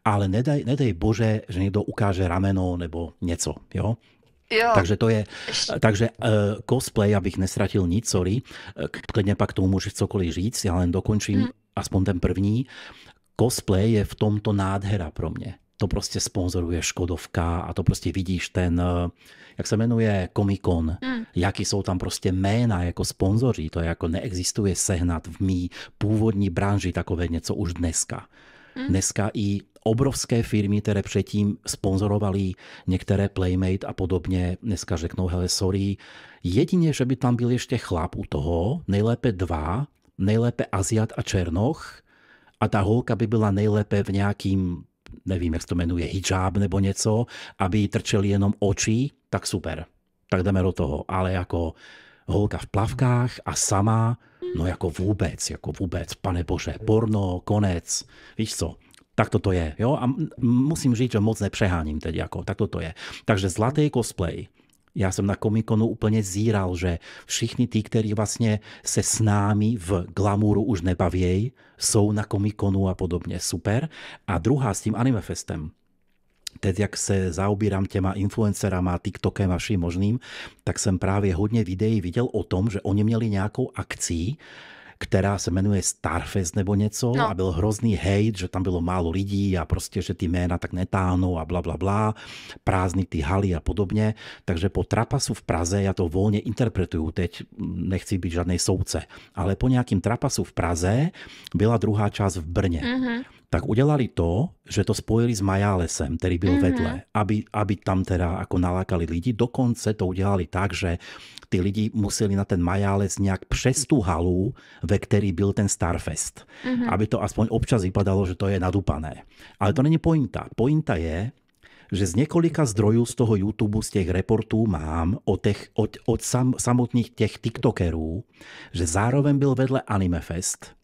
ale nedaj, nedej bože, že někdo ukáže rameno nebo něco, jo? Jo. Takže to je, takže uh, cosplay, abych nestratil nic, sorry, eh, klidně pak tomu můžeš cokoliv říct, já len dokončím mm. aspoň ten první cosplay je v tomto nádhera pro mě. To prostě sponzoruje Škodovka a to prostě vidíš ten, eh, jak se jmenuje, Comic-Con, mm. jaký jsou tam prostě jména jako sponzoři, to je jako neexistuje sehnat v mý původní branži takové něco už dneska. Mm. Dneska i obrovské firmy, které předtím sponzorovali některé Playmate a podobně, dneska řeknou, hele, sorry, jedině, že by tam byl ještě chlap u toho, nejlépe dva, nejlépe Aziat a Černoch, a ta holka by byla nejlépe v nějakým, nevím, jak se to jmenuje, hijab nebo něco, aby trčeli jenom oči, tak super, tak jdeme do toho. Ale jako holka v plavkách a sama, no jako vůbec, jako vůbec, pane bože, porno, konec, víš co, tak to je, jo, a musím říct, že moc nepřeháním teď, jako, tak to je. Takže zlatý cosplay, já jsem na komikonu úplně zíral, že všichni ty, kteří vlastně se s námi v glamuru už nebavějí, jsou na komikonu a podobně. Super. A druhá s tím Animefestem teď jak se zaobírám těma influencerama, TikTokem a vším možným, tak jsem právě hodně videí viděl o tom, že oni měli nějakou akcí, která se jmenuje Starfest nebo něco no. a byl hrozný hejt, že tam bylo málo lidí a prostě, že ty jména tak netáhnou a bla, bla, bla, prázdný ty haly a podobně. Takže po trapasu v Praze, já to volně interpretuju teď, nechci být žádný souce, ale po nějakým trapasu v Praze byla druhá část v Brně. Mm-hmm tak udělali to, že to spojili s Majálesem, který byl mm-hmm. vedle, aby, aby tam teda jako nalákali lidi. Dokonce to udělali tak, že ty lidi museli na ten Majáles nějak přes tu halu, ve který byl ten Starfest. Mm-hmm. Aby to aspoň občas vypadalo, že to je nadupané. Ale to není pointa. Pointa je, že z několika zdrojů z toho YouTube, z těch reportů mám od, těch, od, od sam, samotných těch TikTokerů, že zároveň byl vedle Anime Fest,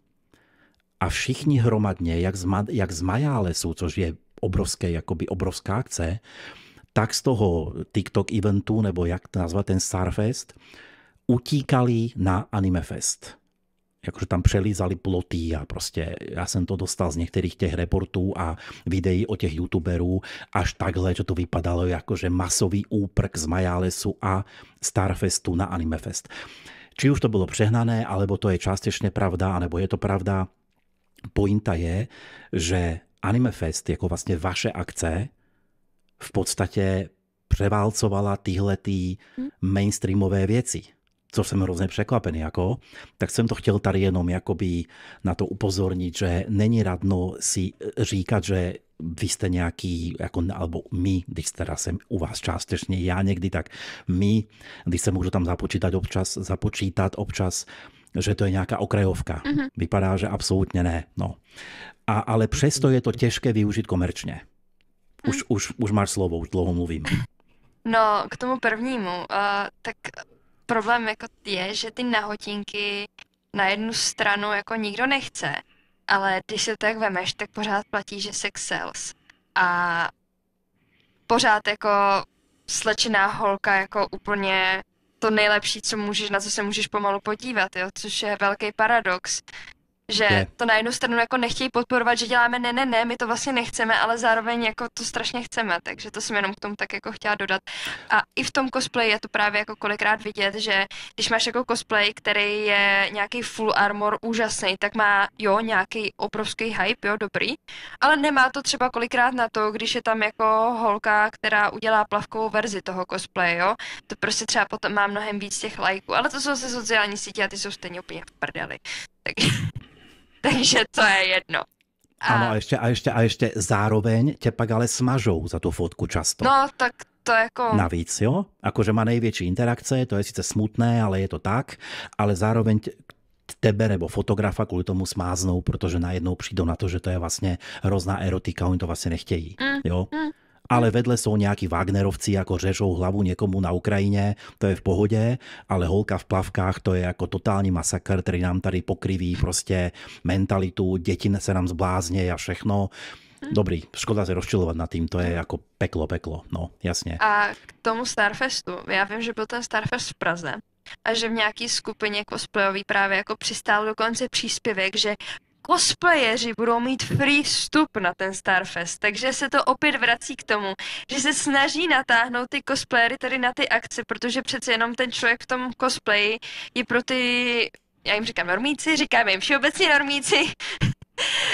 a všichni hromadně, jak z, jak z Majálesu, což je obrovské, jakoby obrovská akce, tak z toho TikTok eventu, nebo jak to nazvat, ten Starfest, utíkali na Animefest. Jakože tam přelízali ploty a prostě já jsem to dostal z některých těch reportů a videí o těch youtuberů až takhle, že to vypadalo jakože masový úprk z Majálesu a Starfestu na Animefest. Či už to bylo přehnané, alebo to je částečně pravda, anebo je to pravda, Pointa je, že Anime Fest jako vlastně vaše akce v podstatě převálcovala tý hm? mainstreamové věci co jsem hrozně překvapený, jako, tak jsem to chtěl tady jenom jakoby na to upozornit, že není radno si eh, říkat, že vy jste nějaký, jako, alebo my, když teda jsem u vás částečně, já někdy tak, my, když se můžu tam započítat občas, započítat občas, že to je nějaká okrajovka. Uh-huh. Vypadá, že absolutně ne. No. A, ale přesto je to těžké využít komerčně. Mhm. Už, uh-huh. už, už máš slovo, už dlouho mluvím. No, k tomu prvnímu. Uh, tak problém jako je, že ty nahotinky na jednu stranu jako nikdo nechce, ale když se tak vemeš, tak pořád platí, že sex sells. A pořád jako slečená holka jako úplně to nejlepší, co můžeš, na co se můžeš pomalu podívat, jo? což je velký paradox, že je. to na jednu stranu jako nechtějí podporovat, že děláme ne, ne, ne, my to vlastně nechceme, ale zároveň jako to strašně chceme, takže to jsem jenom k tomu tak jako chtěla dodat. A i v tom cosplay je to právě jako kolikrát vidět, že když máš jako cosplay, který je nějaký full armor úžasný, tak má jo nějaký obrovský hype, jo dobrý, ale nemá to třeba kolikrát na to, když je tam jako holka, která udělá plavkovou verzi toho cosplay, jo, to prostě třeba potom má mnohem víc těch lajků, ale to jsou se sociální sítě a ty jsou stejně úplně v prdeli. Tak... <laughs> takže to je jedno. A... Ano, a ještě, a ještě, a ještě zároveň tě pak ale smažou za tu fotku často. No, tak to jako... Navíc, jo? Akože má největší interakce, to je sice smutné, ale je to tak, ale zároveň tebe nebo fotografa kvůli tomu smáznou, protože najednou přijdou na to, že to je vlastně hrozná erotika, oni to vlastně nechtějí. Mm, jo? Mm ale vedle jsou nějaký Wagnerovci, jako řežou hlavu někomu na Ukrajině, to je v pohodě, ale holka v plavkách, to je jako totální masakr, který nám tady pokryví prostě mentalitu, děti se nám zblázně a všechno. Dobrý, škoda se rozčilovat nad tím, to je jako peklo, peklo, no, jasně. A k tomu Starfestu, já vím, že byl ten Starfest v Praze a že v nějaký skupině cosplayový právě jako přistál dokonce příspěvek, že cosplayeři budou mít free vstup na ten Starfest, takže se to opět vrací k tomu, že se snaží natáhnout ty cosplayery tady na ty akce, protože přece jenom ten člověk v tom cosplay je pro ty, já jim říkám normíci, říkám jim všeobecně normíci,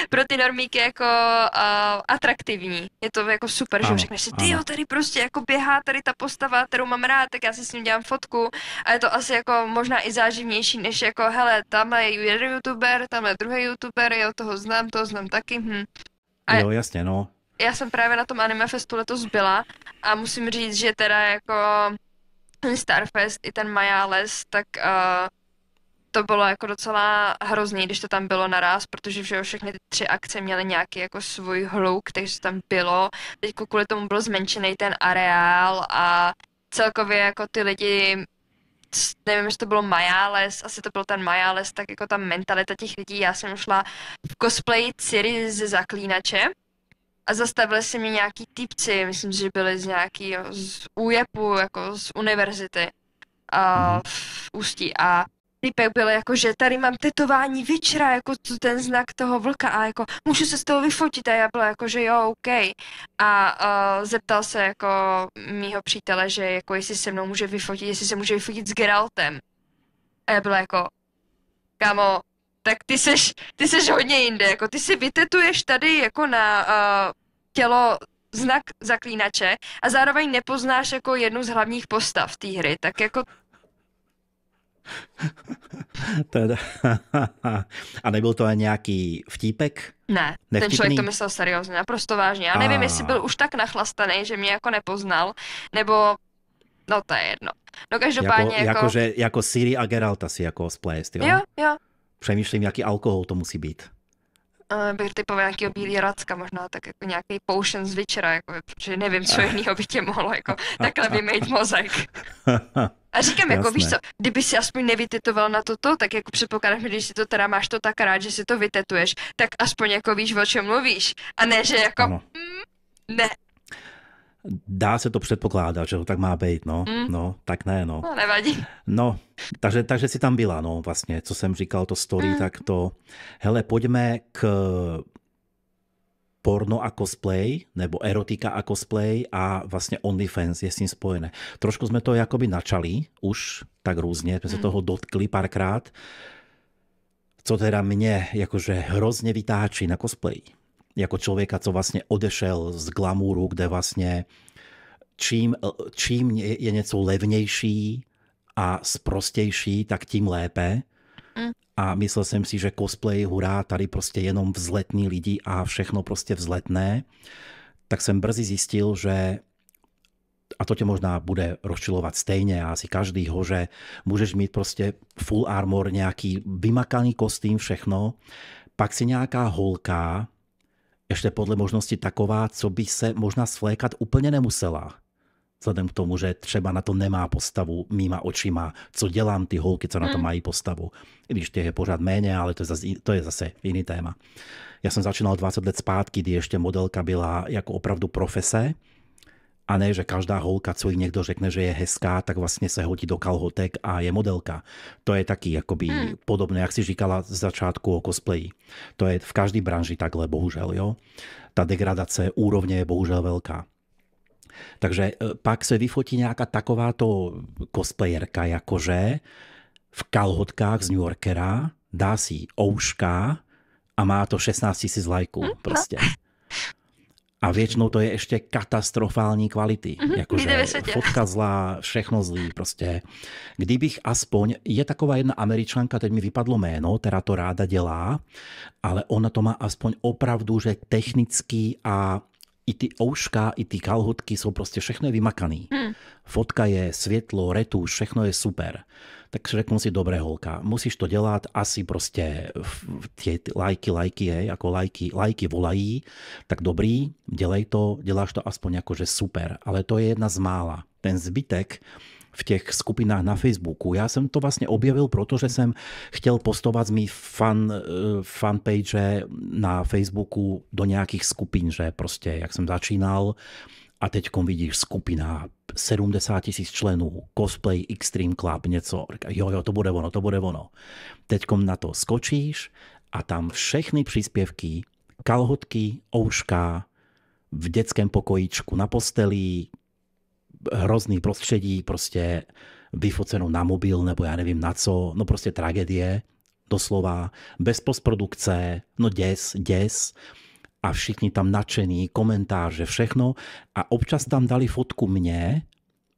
pro ty normíky jako uh, atraktivní. Je to jako super, ano, že řekneš si, ty jo, tady prostě jako běhá tady ta postava, kterou mám rád, tak já si s ním dělám fotku a je to asi jako možná i záživnější, než jako hele, tam je jeden youtuber, tam je druhý youtuber, jo, toho znám, toho znám taky, hm. A jo, jasně, no. Já jsem právě na tom Anime Festu letos byla a musím říct, že teda jako Starfest i ten Majáles, tak uh, to bylo jako docela hrozný, když to tam bylo naraz, protože že všechny ty tři akce měly nějaký jako svůj hluk, takže tam bylo. Teď kvůli tomu byl zmenšený ten areál a celkově jako ty lidi nevím, jestli to bylo Majáles, asi to byl ten Majáles, tak jako ta mentalita těch lidí, já jsem šla v cosplay Ciri ze Zaklínače a zastavili se mě nějaký typci, myslím, že byli z nějaký, z UJEPu, jako z univerzity a mhm. v Ústí a týpek byl jako, že tady mám tetování večera, jako ten znak toho vlka a jako můžu se z toho vyfotit a já byla jako, že jo, OK. A uh, zeptal se jako mýho přítele, že jako jestli se mnou může vyfotit, jestli se může vyfotit s Geraltem. A já byla jako, kámo, tak ty seš, ty seš hodně jinde, jako ty si vytetuješ tady jako na uh, tělo znak zaklínače a zároveň nepoznáš jako jednu z hlavních postav té hry, tak jako <laughs> teda. <laughs> A nebyl to ani nějaký vtípek? Ne, Nechtipný? ten člověk to myslel seriózně, naprosto vážně. Já nevím, A... jestli byl už tak nachlastaný, že mě jako nepoznal, nebo no to je jedno. No každopádně jako... Jako, jako, že, jako Siri a Geralta si jako splést, jo? Jo, jo. Přemýšlím, jaký alkohol to musí být. Uh, bych typoval nějaký bílý racka, možná tak jako nějaký potion z večera, jako, že nevím, co <laughs> jiného by tě mohlo jako, takhle vymejt mozek. A říkám, jako víš co, kdyby si aspoň nevytetoval na toto, tak jako předpokládám, že když si to teda máš to tak rád, že si to vytetuješ, tak aspoň jako víš, o čem mluvíš. A ne, že jako, Mm, ne. Dá se to předpokládat, že to tak má být, no. Mm. No, tak ne, no. No, nevadí. No, takže, takže si tam byla, no, vlastně, co jsem říkal, to story, mm. tak to. Hele, pojďme k porno a cosplay, nebo erotika a cosplay a vlastně OnlyFans je s tím spojené. Trošku jsme to jakoby načali už tak různě, jsme se hmm. toho dotkli párkrát, co teda mě jakože hrozně vytáčí na cosplay. Jako člověka, co vlastně odešel z glamuru, kde vlastně čím, čím je něco levnější a sprostější, tak tím lépe. Hmm a myslel jsem si, že cosplay, hurá, tady prostě jenom vzletní lidi a všechno prostě vzletné, tak jsem brzy zjistil, že a to tě možná bude rozčilovat stejně a asi každýho, že můžeš mít prostě full armor, nějaký vymakaný kostým, všechno, pak si nějaká holka, ještě podle možnosti taková, co by se možná svlékat úplně nemusela vzhledem k tomu, že třeba na to nemá postavu mýma očima, co dělám ty holky, co na to hmm. mají postavu. I když těch je pořád méně, ale to je zase, to je zase jiný téma. Já jsem začínal 20 let zpátky, kdy ještě modelka byla jako opravdu profese, a ne, že každá holka, co jí někdo řekne, že je hezká, tak vlastně se hodí do kalhotek a je modelka. To je taky jakoby hmm. podobné, jak si říkala z začátku o cosplayi. To je v každé branži takhle, bohužel, jo. Ta degradace úrovně je bohužel velká. Takže e, pak se vyfotí nějaká takováto cosplayerka jakože v kalhotkách z New Yorkera, dá si ouška a má to 16 tisíc lajků prostě. A většinou to je ještě katastrofální kvality. Mm-hmm, Jakože fotka zlá, všechno zlý prostě. Kdybych aspoň, je taková jedna američanka, teď mi vypadlo jméno, která to ráda dělá, ale ona to má aspoň opravdu, že technický a i ty ouška, i ty kalhotky jsou prostě, všechno je vymakaný. Hmm. Fotka je, světlo, retu, všechno je super. Tak řeknu si, dobré holka, musíš to dělat, asi prostě ty lajky, lajky, je, jako lajky, lajky volají, tak dobrý, dělej to, děláš to aspoň jako, že super. Ale to je jedna z mála. Ten zbytek, v těch skupinách na Facebooku. Já jsem to vlastně objevil, protože jsem chtěl postovat z mý fan, eh, fanpage na Facebooku do nějakých skupin, že prostě jak jsem začínal, a teď vidíš skupina 70 tisíc členů, cosplay, extreme club, něco. Jo, jo, to bude ono, to bude ono. Teď na to skočíš a tam všechny příspěvky, kalhotky, ouška, v dětském pokojíčku na posteli, hrozný prostředí, prostě vyfoceno na mobil nebo já nevím na co, no prostě tragédie, doslova, bez postprodukce, no děs, děs a všichni tam nadšení, komentáře, všechno a občas tam dali fotku mě,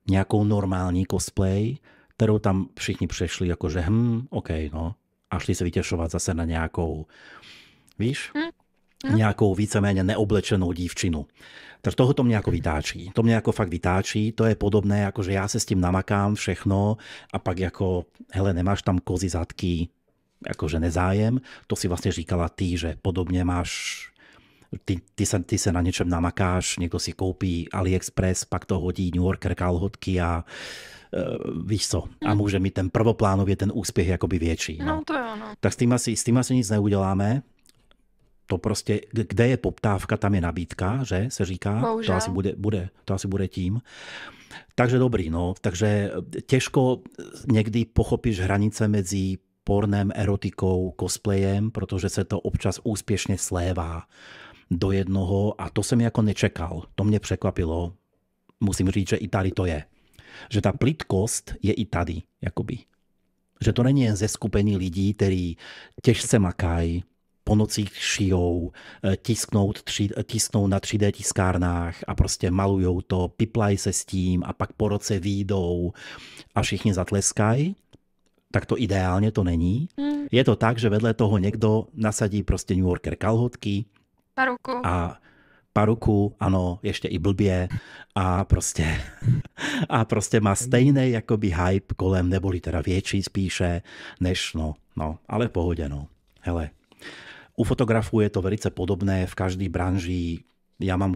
nějakou normální cosplay, kterou tam všichni přešli jakože hm, OK, no a šli se vytěšovat zase na nějakou, víš? Hm nějakou víceméně neoblečenou dívčinu. Takže toho to mě jako vytáčí. To mě jako fakt vytáčí. To je podobné, jako že já se s tím namakám všechno a pak jako, hele, nemáš tam kozy zadky, jakože nezájem. To si vlastně říkala ty, že podobně máš ty, ty, se, ty se na něčem namakáš, někdo si koupí AliExpress, pak to hodí New Yorker kalhotky a uh, víš co, a hmm. může mít ten prvoplánově ten úspěch jakoby větší. No, no to je ono. Tak s tím, asi, s tím asi nic neuděláme, to prostě, kde je poptávka, tam je nabídka, že se říká. To asi bude, bude, to asi bude tím. Takže dobrý, no. Takže eh, těžko eh, někdy pochopíš hranice mezi pornem, erotikou, cosplayem, protože se to občas úspěšně slévá do jednoho a to jsem jako nečekal. To mě překvapilo. Musím říct, že i tady to je. Že ta plitkost je i tady, jakoby. Že to není jen ze skupení lidí, kteří těžce makají, po nocích šijou, eh, tisknout, tři, eh, tisknou na 3D tiskárnách a prostě malujou to, piplají se s tím a pak po roce výjdou a všichni zatleskají, tak to ideálně to není. Mm. Je to tak, že vedle toho někdo nasadí prostě New Yorker kalhotky paruku. a paruku, ano, ještě i blbě a prostě, <laughs> a prostě má stejný jakoby hype kolem, neboli teda větší spíše, než no, no, ale pohodě, no. Hele, u fotografů je to velice podobné, v každé branži já mám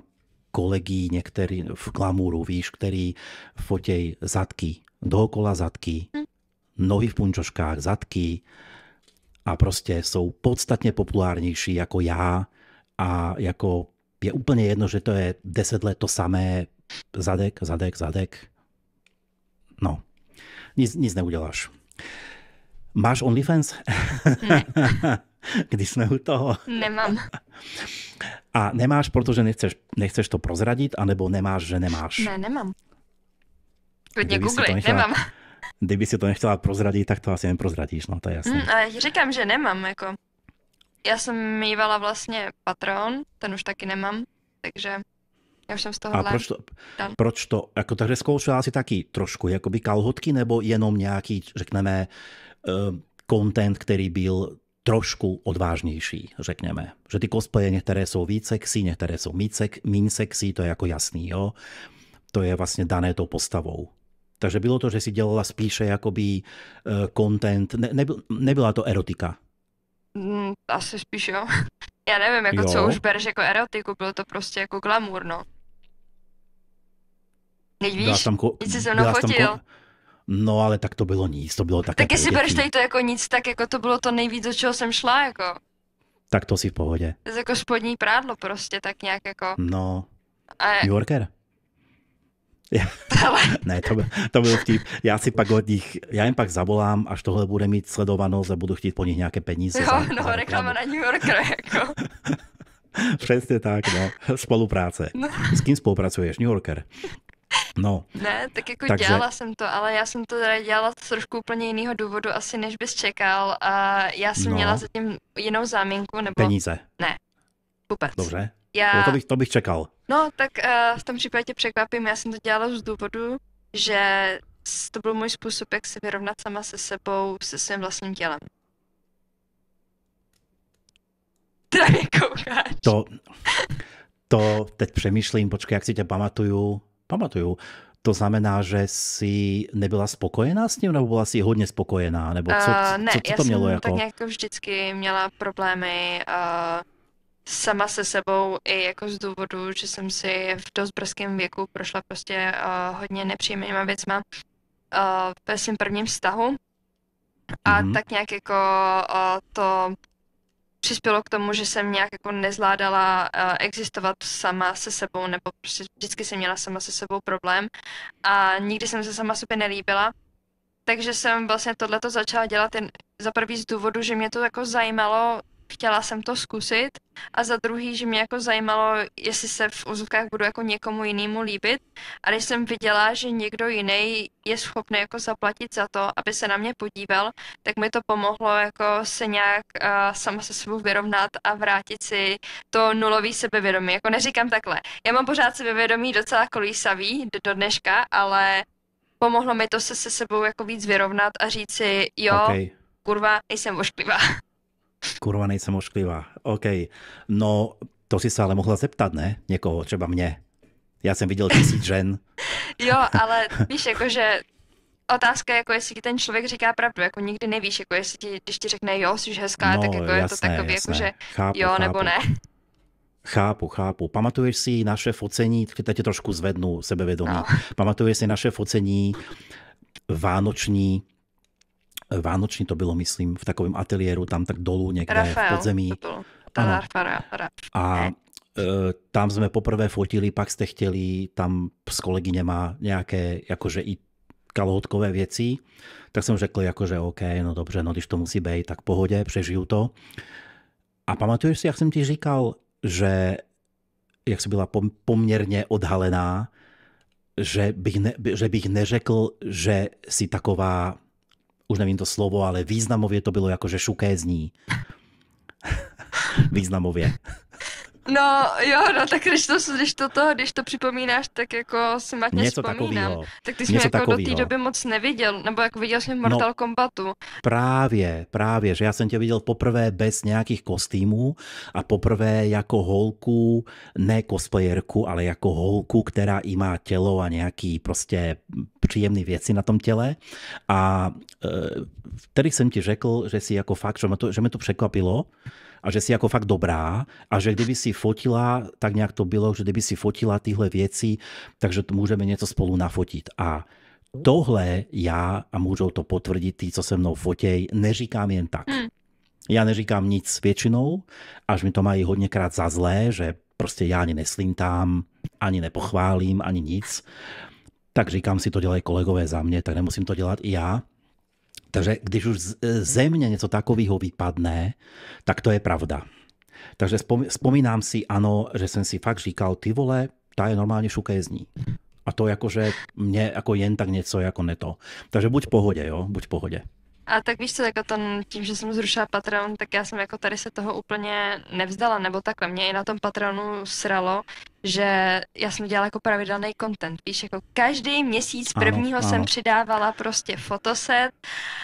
kolegy některý v glamuru, víš, který fotěj zadky, dokola zadky, nohy v punčoškách, zadky a prostě jsou podstatně populárnější jako já a jako je úplně jedno, že to je deset let to samé, zadek, zadek, zadek. No, nic, nic neuděláš. Máš OnlyFans? Ne. <laughs> <laughs> když jsme u toho. Nemám. A nemáš, protože nechceš, nechceš to prozradit, anebo nemáš, že nemáš? Ne, nemám. Klidně Google, nechtěla, nemám. Kdyby si to nechtěla prozradit, tak to asi neprozradíš, no to je jasné. Mm, ale říkám, že nemám, jako. Já jsem mývala vlastně patron, ten už taky nemám, takže já už jsem z toho A proč to, proč to, jako takže zkoušela si taky trošku, jakoby kalhotky, nebo jenom nějaký, řekneme, uh, content, který byl trošku odvážnější, řekněme. Že ty cosplaye některé jsou víc sexy, některé jsou méně mín sexy, to je jako jasný, jo. To je vlastně dané tou postavou. Takže bylo to, že si dělala spíše jakoby eh, content, ne, nebyl, nebyla to erotika. Mm, asi spíš jo. <laughs> Já nevím, jako jo. co už bereš jako erotiku, bylo to prostě jako glamour, no. Teď víš, tam ko- se se mnou fotil. Tam ko- No ale tak to bylo nic, to bylo také Tak jestli bereš tady to jako nic, tak jako to bylo to nejvíc, do čeho jsem šla, jako. Tak to si v pohodě. To je jako spodní prádlo prostě, tak nějak jako. No, a... New Yorker. <laughs> ne, to byl, to byl vtip. Já si pak od nich, já jim pak zavolám, až tohle bude mít sledovanost a budu chtít po nich nějaké peníze. Jo, za, no, za reklama na New Yorker, jako. <laughs> Přesně tak, no. Spolupráce. No. S kým spolupracuješ? New Yorker. No. Ne, tak jako Takže... dělala jsem to, ale já jsem to teda dělala z trošku úplně jiného důvodu asi, než bys čekal. A já jsem no. měla zatím jinou záminku, nebo... Peníze. Ne, vůbec. Dobře, já... no, to, bych, to bych čekal. No, tak uh, v tom případě překvapím, já jsem to dělala z důvodu, že to byl můj způsob, jak se vyrovnat sama se sebou, se svým vlastním tělem. <laughs> Ty koukáš. To, to teď přemýšlím, počkej, jak si tě pamatuju, pamatujú. To znamená, že si nebyla spokojená s ním, nebo byla si hodně spokojená, nebo co, uh, ne, co, co to mělo? Ne, já jsem jako... tak nějak vždycky měla problémy uh, sama se sebou i jako z důvodu, že jsem si v dost brzkém věku prošla prostě uh, hodně nepříjemnýma věcma uh, ve svém prvním vztahu. A mm-hmm. tak nějak jako uh, to přispělo k tomu, že jsem nějak jako nezvládala eh, existovat sama se sebou, nebo prostě vždycky jsem měla sama se sebou problém a nikdy jsem se sama sobě nelíbila. Takže jsem vlastně tohleto začala dělat jen za prvý z důvodu, že mě to jako zajímalo chtěla jsem to zkusit a za druhý, že mě jako zajímalo, jestli se v úzovkách budu jako někomu jinému líbit a když jsem viděla, že někdo jiný je schopný jako zaplatit za to, aby se na mě podíval, tak mi to pomohlo jako se nějak uh, sama se sebou vyrovnat a vrátit si to nulový sebevědomí. Jako neříkám takhle, já mám pořád sebevědomí docela kolísavý do dneška, ale pomohlo mi to se se sebou jako víc vyrovnat a říct si, jo, okay. kurva, jsem ošklivá. <laughs> Kurva, nejsem ošklivá. OK. No, to si se ale mohla zeptat, ne? Někoho, třeba mě. Já jsem viděl tisíc žen. <laughs> jo, ale víš, jakože otázka, jako jestli ti ten člověk říká pravdu, jako nikdy nevíš, jako jestli ti, když ti řekne jo, jsi hezká, no, tak jako jasné, je to takový, jakože chápu, jo chápu. nebo ne. Chápu, chápu. Pamatuješ si naše focení, teď tě trošku zvednu sebevědomí. No. Pamatuješ si naše focení vánoční Eh, vánoční to bylo, myslím, v takovém ateliéru tam tak dolů někde Rafael, v podzemí. To ano. A eh. Eh, tam jsme poprvé fotili, pak jste chtěli tam s kolegyněma nějaké jakože i kalhotkové věci, tak jsem řekl jakože OK, no dobře, no když to musí být, tak pohodě, přežiju to. A pamatuješ si, jak jsem ti říkal, že jak jsi byla poměrně odhalená, že bych, ne, že bych neřekl, že jsi taková už nevím to slovo, ale významově to bylo jako, že šukézní. <laughs> významově. No jo, no tak když to, když to, to, když to připomínáš, tak jako si matně Něco vzpomínám. Takovýho. Tak ty jsi Něco mě jako do té doby moc neviděl, nebo jako viděl jsem no. Mortal no, Kombatu. Právě, právě, že já jsem tě viděl poprvé bez nějakých kostýmů a poprvé jako holku, ne cosplayerku, ale jako holku, která i má tělo a nějaký prostě příjemné věci na tom těle. A e, jsem ti řekl, že si jako fakt, že mě to, že mě to překvapilo, a že si ako fakt dobrá a že kdyby si fotila, tak nějak to bylo, že kdyby si fotila tyhle věci, takže můžeme něco spolu nafotit. A tohle já, a můžou to potvrdit tí, co se mnou fotěj, neříkám jen tak. Hmm. Já neříkám nic většinou, až mi to mají hodněkrát za zlé, že prostě já ani neslintám, ani nepochválím, ani nic. Tak říkám si to dělají kolegové za mě, tak nemusím to dělat i já. Takže když už e, ze mě něco takového vypadne, tak to je pravda. Takže vzpomínám si, ano, že jsem si fakt říkal, ty vole, ta je normálně šukézní. A to jakože mě jako jen tak něco jako neto. Takže buď v pohodě, jo, buď v pohodě. A tak víš co, jako ten, tím, že jsem zrušila Patreon, tak já jsem jako tady se toho úplně nevzdala, nebo takhle. Mě i na tom Patreonu sralo, že já jsem dělala jako pravidelný content, víš, jako každý měsíc prvního ano, jsem ano. přidávala prostě fotoset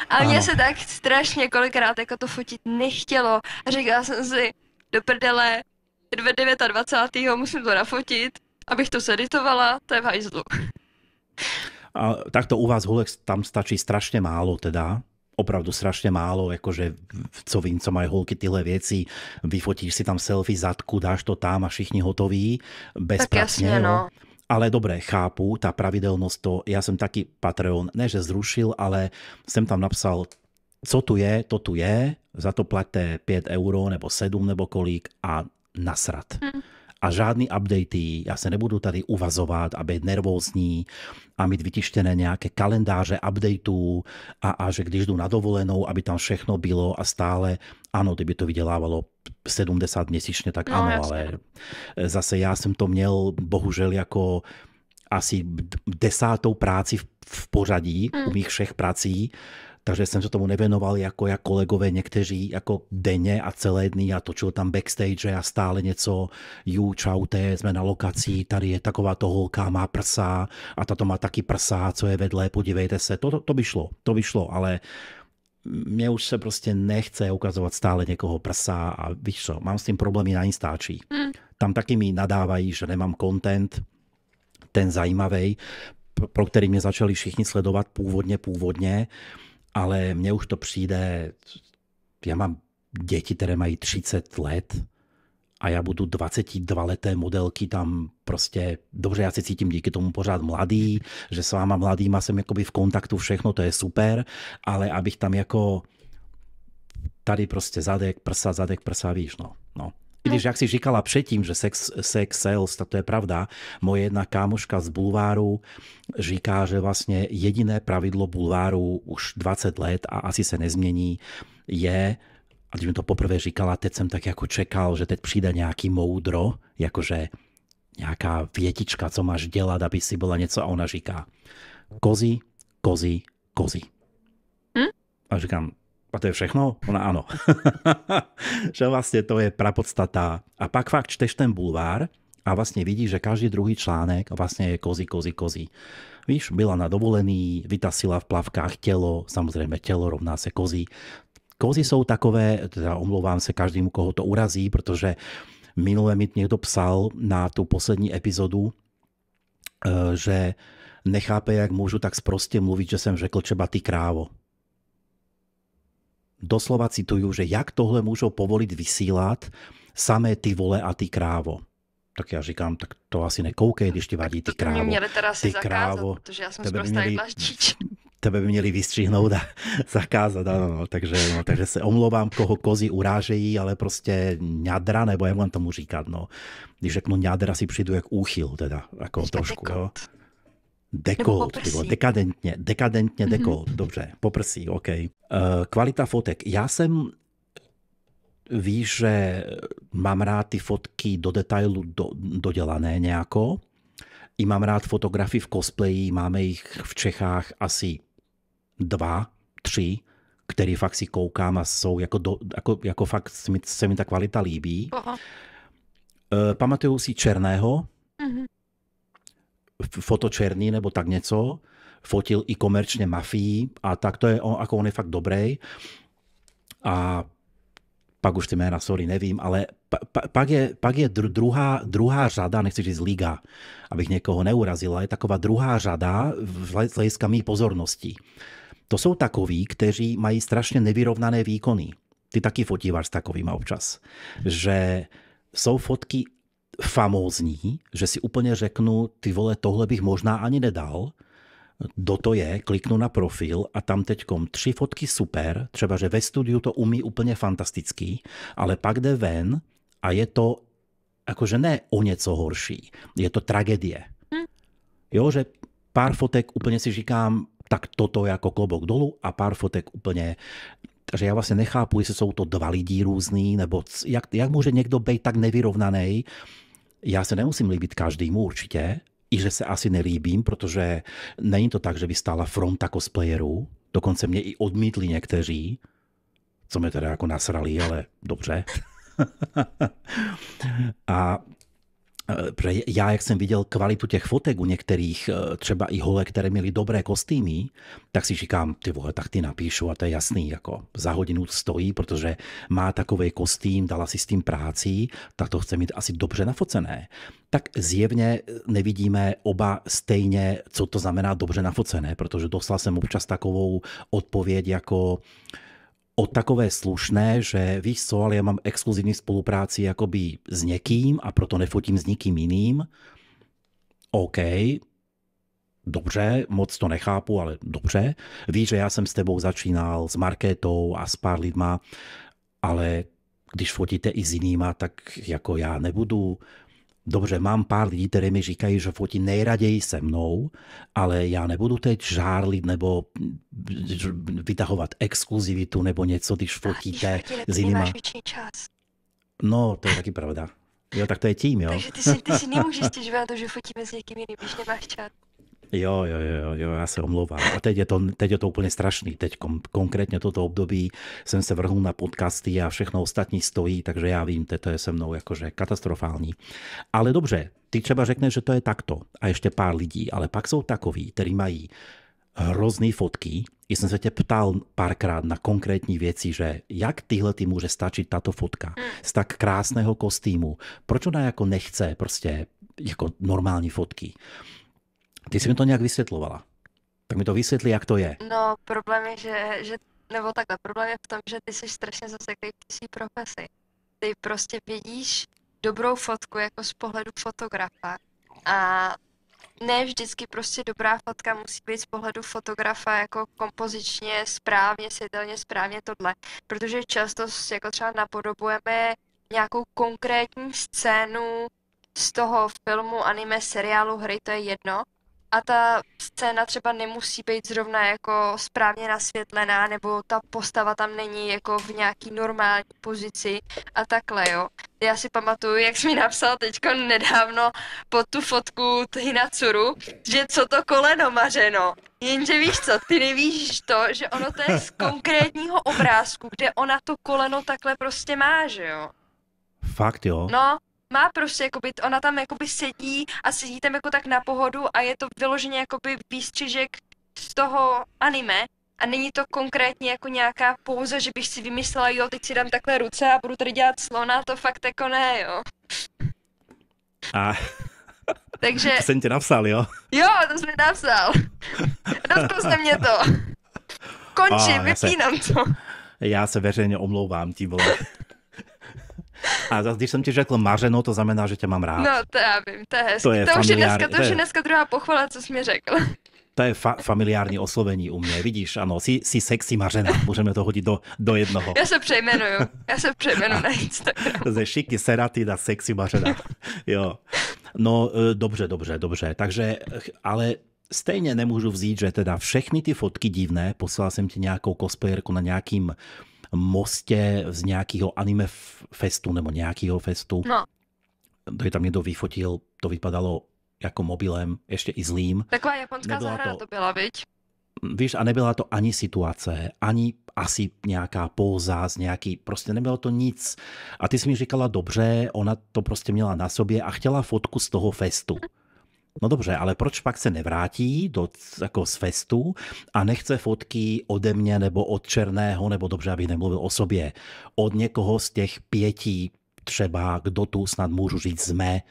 a ano. mě se tak strašně kolikrát jako to fotit nechtělo a říkala jsem si, do prdele, 29. musím to nafotit, abych to seditovala, to je v hajzlu. A takto u vás, Hulex, tam stačí strašne málo teda, opravdu strašne málo, akože co vím, co majú holky tyhle věci, vyfotíš si tam selfie zadku, dáš to tam a všichni hotoví, bezpracne. no. Ale dobre, chápu, tá pravidelnosť to, ja som taký Patreon, ne že zrušil, ale som tam napsal, co tu je, to tu je, za to platíte 5 euro, nebo 7, nebo kolik a nasrat. Hm a žádný updaty, já se nebudu tady uvazovat a být nervózní a mít vytištěné nějaké kalendáře updateů a, a že když jdu na dovolenou, aby tam všechno bylo a stále, ano, kdyby to vydělávalo 70 měsíčně, tak no, ano, jasně. ale zase já jsem to měl bohužel jako asi desátou práci v, v pořadí hmm. u mých všech prací, takže jsem se tomu nevěnoval jako jak kolegové někteří jako denně a celé dny a točil tam backstage a stále něco, ju, čaute, jsme na lokaci, tady je taková to holka, má prsa a tato má taky prsa, co je vedle, podívejte se, to, to, to by šlo, to by šlo, ale mě už se prostě nechce ukazovat stále někoho prsa a víš co, mám s tím problémy na Instači. Hmm. Tam taky mi nadávají, že nemám content, ten zajímavý, pro který mě začali všichni sledovat původně, původně ale mně už to přijde, já mám děti, které mají 30 let a já budu 22 leté modelky tam prostě, dobře, já se cítím díky tomu pořád mladý, že s váma mladýma jsem jakoby v kontaktu všechno, to je super, ale abych tam jako tady prostě zadek, prsa, zadek, prsa, víš, no. no. Když jak si říkala předtím, že sex, sex sales, tak to je pravda. Moje jedna kámoška z bulváru říká, že vlastně jediné pravidlo bulváru už 20 let a asi se nezmění, je, a když mi to poprvé říkala, teď jsem tak jako čekal, že teď přijde nějaký moudro, jakože nějaká větička, co máš dělat, aby si byla něco a ona říká kozy, kozy, kozy. Hm? A říkám, a to je všechno? Ona ano. <laughs> že vlastně to je prapodstata. A pak fakt čteš ten bulvár a vlastně vidíš, že každý druhý článek vlastně je kozy, kozy, kozy. Víš, byla na dovolený, vytasila v plavkách tělo, samozřejmě tělo rovná se kozy. Kozy jsou takové, teda omlouvám se každému, koho to urazí, protože minule mi někdo psal na tu poslední epizodu, eh, že nechápe, jak můžu tak sprostě mluvit, že jsem řekl třeba ty krávo doslova citujú, že jak tohle můžou povolit vysílat samé ty vole a ty krávo. Tak já říkám, tak to asi nekoukej, když ti vadí ty krávo. To by mě měli teda ty zakázat, krávo, protože já jsem skoro měli, tebe by měli vystřihnout a <laughs> zakázat, No, no, takže, no, takže se omlouvám, koho kozy urážejí, ale prostě ňadra, nebo jak vám tomu říkat, no. Když řeknu ňadra, si přijdu jak úchyl, teda, jako trošku, jo. Dekolt, tyvo, dekadentně, dekadentně mhm. dekolt, mm-hmm. dobře, poprsí, OK. Eh, kvalita fotek. Já jsem víš, že mám rád ty fotky do detailu do, dodělané nějako. I mám rád fotografii v cosplayi, máme jich v Čechách asi dva, tři, který fakt si koukám a jsou jako, do, jako, jako fakt se mi, se mi ta kvalita líbí. Uh, pamatuju si Černého, mm-hmm fotočerný nebo tak něco, fotil i komerčně mafii a tak to je on, ako on je fakt dobrý. A pak už ty jména, sorry, nevím, ale pa, pa, pak je, pak je dru, druhá, druhá řada, nechci říct liga, abych někoho neurazila, je taková druhá řada z hlediska mých pozorností. To jsou takoví, kteří mají strašně nevyrovnané výkony. Ty taky fotíváš s takovými občas. Že jsou fotky famózní, že si úplně řeknu, ty vole, tohle bych možná ani nedal, do to je, kliknu na profil a tam teďkom tři fotky super, třeba že ve studiu to umí úplně fantastický, ale pak jde ven a je to jakože ne o něco horší, je to tragédie. Jo, že pár fotek úplně si říkám, tak toto jako klobouk dolů a pár fotek úplně že já vlastně nechápu, jestli jsou to dva lidi různý, nebo jak, jak může někdo být tak nevyrovnaný. Já se nemusím líbit každému určitě, i že se asi nelíbím, protože není to tak, že by stála fronta jako cosplayerů, dokonce mě i odmítli někteří, co mě teda jako nasrali, ale dobře. <laughs> a Eh, protože já, jak jsem viděl kvalitu těch fotek u některých, eh, třeba i hole, které měly dobré kostýmy, tak si říkám, ty vole, tak ty napíšu a to je jasný, jako za hodinu stojí, protože má takový kostým, dala si s tím práci, tak to chce mít asi dobře nafocené. Tak zjevně eh, nevidíme oba stejně, co to znamená dobře nafocené, protože dostal jsem občas takovou odpověď jako, uh, o takové slušné, že víš co, ale já mám exkluzivní spolupráci jakoby s někým a proto nefotím s nikým jiným. OK, dobře, moc to nechápu, ale dobře. Víš, že já jsem s tebou začínal s Markétou a s pár lidma, ale když fotíte i s jinýma, tak jako já nebudu Dobře, mám pár lidí, které mi říkají, že fotí nejraději se mnou, ale já nebudu teď žárlit nebo vytahovat exkluzivitu nebo něco, když fotíte s jinýma. No, to je taky pravda. Jo, tak to je tím, jo. Takže ty si, ty si nemůžeš <laughs> stěžovat to, že fotíme s někým jiným, když nemáš čas. Jo, jo, jo, jo, já se omlouvám. A teď je to, teď je to úplně strašný. Teď kom, konkrétně toto období jsem se vrhl na podcasty a všechno ostatní stojí, takže já vím, to je se mnou jakože katastrofální. Ale dobře, ty třeba řekneš, že to je takto a ještě pár lidí, ale pak jsou takoví, kteří mají hrozný fotky. Já jsem se tě ptal párkrát na konkrétní věci, že jak tyhle ty může stačit tato fotka hmm. z tak krásného kostýmu. Proč ona jako nechce prostě jako normální fotky? Ty jsi mi to nějak vysvětlovala. Tak mi to vysvětli, jak to je. No, problém je, že, že nebo takhle, problém je v tom, že ty jsi strašně zaseklý v té profesi. Ty prostě vidíš dobrou fotku jako z pohledu fotografa a ne vždycky prostě dobrá fotka musí být z pohledu fotografa jako kompozičně, správně, světelně, správně tohle. Protože často jako třeba napodobujeme nějakou konkrétní scénu z toho filmu, anime, seriálu, hry, to je jedno, a ta scéna třeba nemusí být zrovna jako správně nasvětlená, nebo ta postava tam není jako v nějaký normální pozici a takhle, jo. Já si pamatuju, jak jsi mi napsal teďko nedávno pod tu fotku curu, že co to koleno mařeno. Jenže víš co, ty nevíš to, že ono to je z <laughs> konkrétního obrázku, kde ona to koleno takhle prostě má, že jo. Fakt jo? No, má prostě, jakoby, ona tam jakoby sedí a sedí tam jako tak na pohodu a je to vyloženě jakoby výstřižek z toho anime, a není to konkrétně jako nějaká pouze, že bych si vymyslela, jo, teď si dám takhle ruce a budu tady dělat slona, to fakt jako ne, jo. A... <laughs> Takže... To jsem tě napsal, jo? Jo, to jsem mi napsal. <laughs> Dotkl se mě to. Končím, vypínám se, to. Já se veřejně omlouvám, ti vole. A když jsem ti řekl mařeno, to znamená, že tě mám rád. No, to já vím, to je hezky. To, je to, už, je dneska, to, to je... už je dneska druhá pochvala, co jsi mi řekl. <laughs> To je fa- familiární oslovení u mě, vidíš, ano, jsi, jsi sexy mařena, můžeme to hodit do, do jednoho. Já se přejmenuju, já se přejmenuju na Instagram. Ze šiky seraty na sexy mařena, <laughs> jo. No, e, dobře, dobře, dobře, takže, ale stejně nemůžu vzít, že teda všechny ty fotky divné, poslal jsem ti nějakou cosplayerku na nějakým mostě z nějakého anime festu nebo nějakého festu. No. je tam někdo vyfotil, to vypadalo jako mobilem, ještě i zlým. Taková japonská nebyla zahrada to, to byla, viď? Víš, a nebyla to ani situace, ani asi nějaká póza z nějaký, prostě nebylo to nic. A ty jsi mi říkala, dobře, ona to prostě měla na sobě a chtěla fotku z toho festu. No dobře, ale proč pak se nevrátí do, jako z festu a nechce fotky ode mě nebo od Černého, nebo dobře, aby nemluvil o sobě, od někoho z těch pěti třeba, kdo tu snad můžu říct jsme,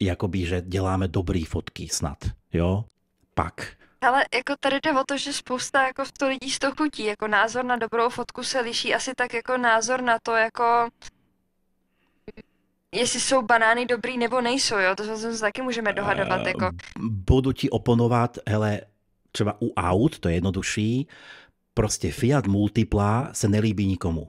jakoby, že děláme dobrý fotky snad, jo? Pak. Ale jako tady jde o to, že spousta jako to lidí z toho chutí, jako názor na dobrou fotku se liší asi tak jako názor na to, jako jestli jsou banány dobrý nebo nejsou, jo, to se taky můžeme dohadovat, uh, jako. Budu ti oponovat, hele, třeba u aut, to je jednodušší, prostě Fiat Multipla se nelíbí nikomu.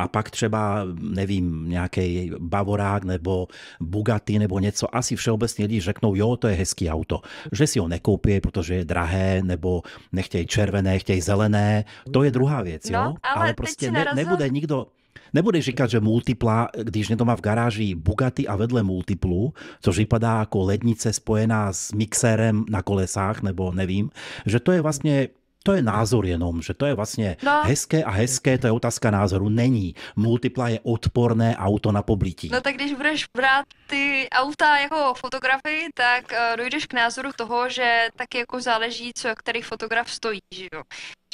A pak třeba, nevím, nějaký Bavorák nebo Bugatti nebo něco, asi všeobecně lidi řeknou, jo, to je hezký auto. Že si ho nekoupí, protože je drahé, nebo nechtějí červené, chtějí zelené, to je druhá věc, no, Ale, ale prostě ne, nebude nikdo, Nebudeš říkat, že multipla, když někdo má v garáži Bugatti a vedle multiplu, což vypadá jako lednice spojená s mixérem na kolesách, nebo nevím, že to je vlastně to je názor jenom, že to je vlastně no. hezké a hezké, to je otázka názoru. Není. Multipla je odporné auto na poblítí. No tak když budeš brát ty auta jako fotografii, tak eh, dojdeš k názoru toho, že tak jako záleží, co který fotograf stojí, že jo.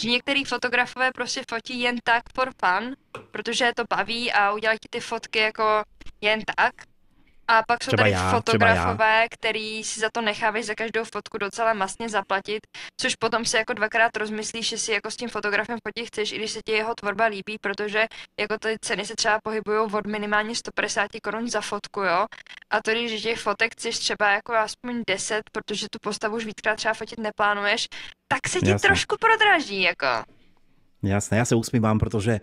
Že některý fotografové prostě fotí jen tak for fun, protože je to baví a udělají ti ty fotky jako jen tak, a pak jsou třeba tady já, fotografové, který si za to nechávají za každou fotku docela masně zaplatit, což potom si jako dvakrát rozmyslíš, že si jako s tím fotografem fotit chceš, i když se ti jeho tvorba líbí, protože jako ty ceny se třeba pohybují od minimálně 150 korun za fotku, jo. A to, když těch fotek chceš třeba jako aspoň 10, protože tu postavu už víckrát třeba fotit neplánuješ, tak se ti Jasne. trošku prodraží, jako. Jasné, já se usmívám, protože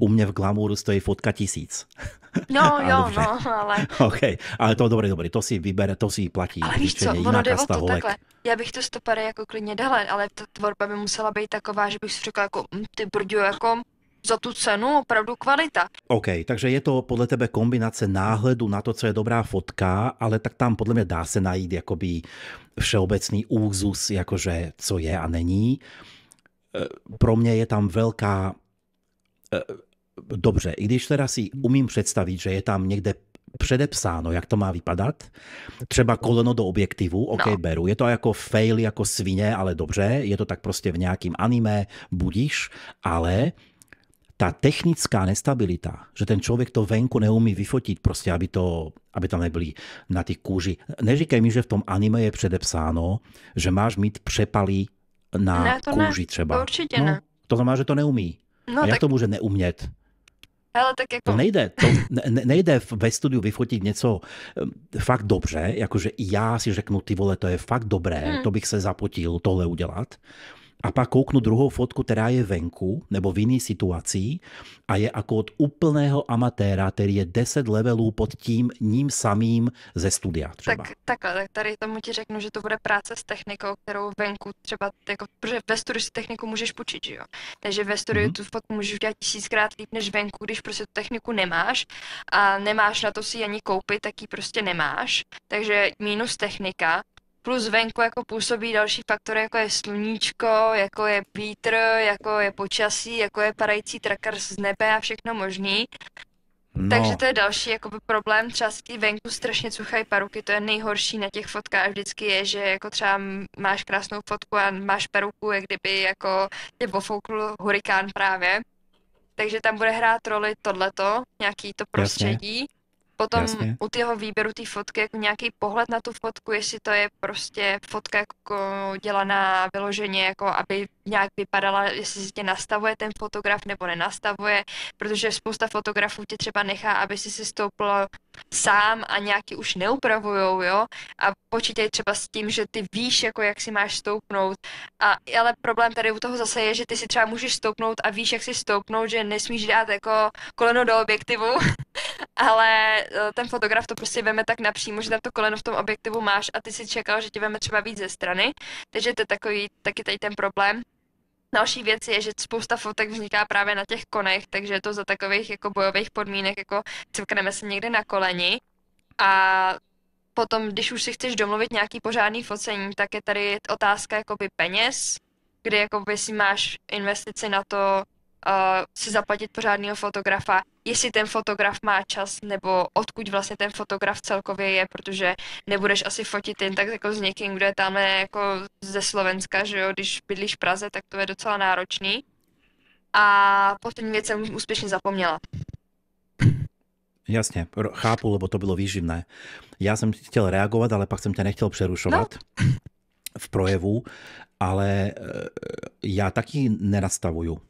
u mě v Glamouru stojí fotka tisíc. No jo, <laughs> no, dobře. no, ale... OK, ale to dobrý, dobrý, to si vybere, to si platí. Ale víš co, ono jde o to takhle. Já bych to stopary jako klidně dala, ale ta tvorba by musela být taková, že bych si řekla jako, hm, ty brďo, jako za tu cenu opravdu kvalita. OK, takže je to podle tebe kombinace náhledu na to, co je dobrá fotka, ale tak tam podle mě dá se najít jakoby všeobecný úzus, jakože co je a není Eh, pro mě je tam velká... Eh, dobře, i když teda si umím představit, že je tam někde předepsáno, jak to má vypadat. Třeba koleno do objektivu, OK, no. beru. Je to jako fail, jako svině, ale dobře, je to tak prostě v nějakým anime, budíš, ale ta technická nestabilita, že ten člověk to venku neumí vyfotit, prostě aby, to, aby tam nebyli na ty kůži. Neříkej mi, že v tom anime je předepsáno, že máš mít přepalý na ne, to kůži ne, třeba. To určitě no, ne. To znamená, že to neumí. No, A jak tak... to může neumět? Ale tak jako... To nejde, to nejde ve studiu vyfotit něco eh, fakt dobře, jakože já si řeknu, ty vole, to je fakt dobré, hmm. to bych se zapotil tohle udělat a pak kouknu druhou fotku, která je venku nebo v jiný situací a je jako od úplného amatéra, který je 10 levelů pod tím ním samým ze studia třeba. Tak, takhle, tady tomu ti řeknu, že to bude práce s technikou, kterou venku třeba, jako, protože ve studiu si techniku můžeš počít, že jo? Takže ve studiu mm-hmm. tu fotku můžeš udělat tisíckrát líp než venku, když prostě tu techniku nemáš a nemáš na to si ani koupit, tak ji prostě nemáš. Takže mínus technika, Plus venku jako působí další faktory, jako je sluníčko, jako je vítr, jako je počasí, jako je padající trakar z nebe a všechno možný. No. Takže to je další jakoby, problém, třeba si ty venku strašně cuchají paruky, to je nejhorší na těch fotkách vždycky je, že jako třeba máš krásnou fotku a máš peruku, jak kdyby jako tě bofoukl hurikán právě. Takže tam bude hrát roli tohleto, nějaký to prostředí. Jasně potom Jasně. u toho výběru té fotky jako nějaký pohled na tu fotku, jestli to je prostě fotka jako dělaná vyloženě, jako aby nějak vypadala, jestli si tě nastavuje ten fotograf nebo nenastavuje, protože spousta fotografů tě třeba nechá, aby si si stouplo sám a nějaký už neupravujou, jo, a počítej třeba s tím, že ty víš, jako jak si máš stoupnout, a, ale problém tady u toho zase je, že ty si třeba můžeš stoupnout a víš, jak si stoupnout, že nesmíš dát jako koleno do objektivu, <laughs> ale eh, ten fotograf to prostě veme tak napřímo, že tam to koleno v tom objektivu máš a ty si čekal, že ti veme třeba víc ze strany, takže to je takový, taky tady ten problém. Další věc je, že spousta fotek vzniká právě na těch konech, takže je to za takových jako bojových podmínek, jako cvkneme se někde na koleni a potom, když už si chceš domluvit nějaký pořádný focení, tak je tady otázka jakoby peněz, kdy jakoby si máš investici na to uh, si zaplatit pořádného fotografa jestli ten fotograf má čas, nebo odkud vlastně ten fotograf celkově je, protože nebudeš asi fotit jen tak jako s někým, kdo je tam jako ze Slovenska, že jo, když bydlíš v Praze, tak to je docela náročný. A poslední věc jsem úspěšně zapomněla. Jasně, chápu, lebo to bylo výživné. Já jsem chtěl reagovat, ale pak jsem tě nechtěl přerušovat. No. v projevu, ale eh, já taky nenastavuju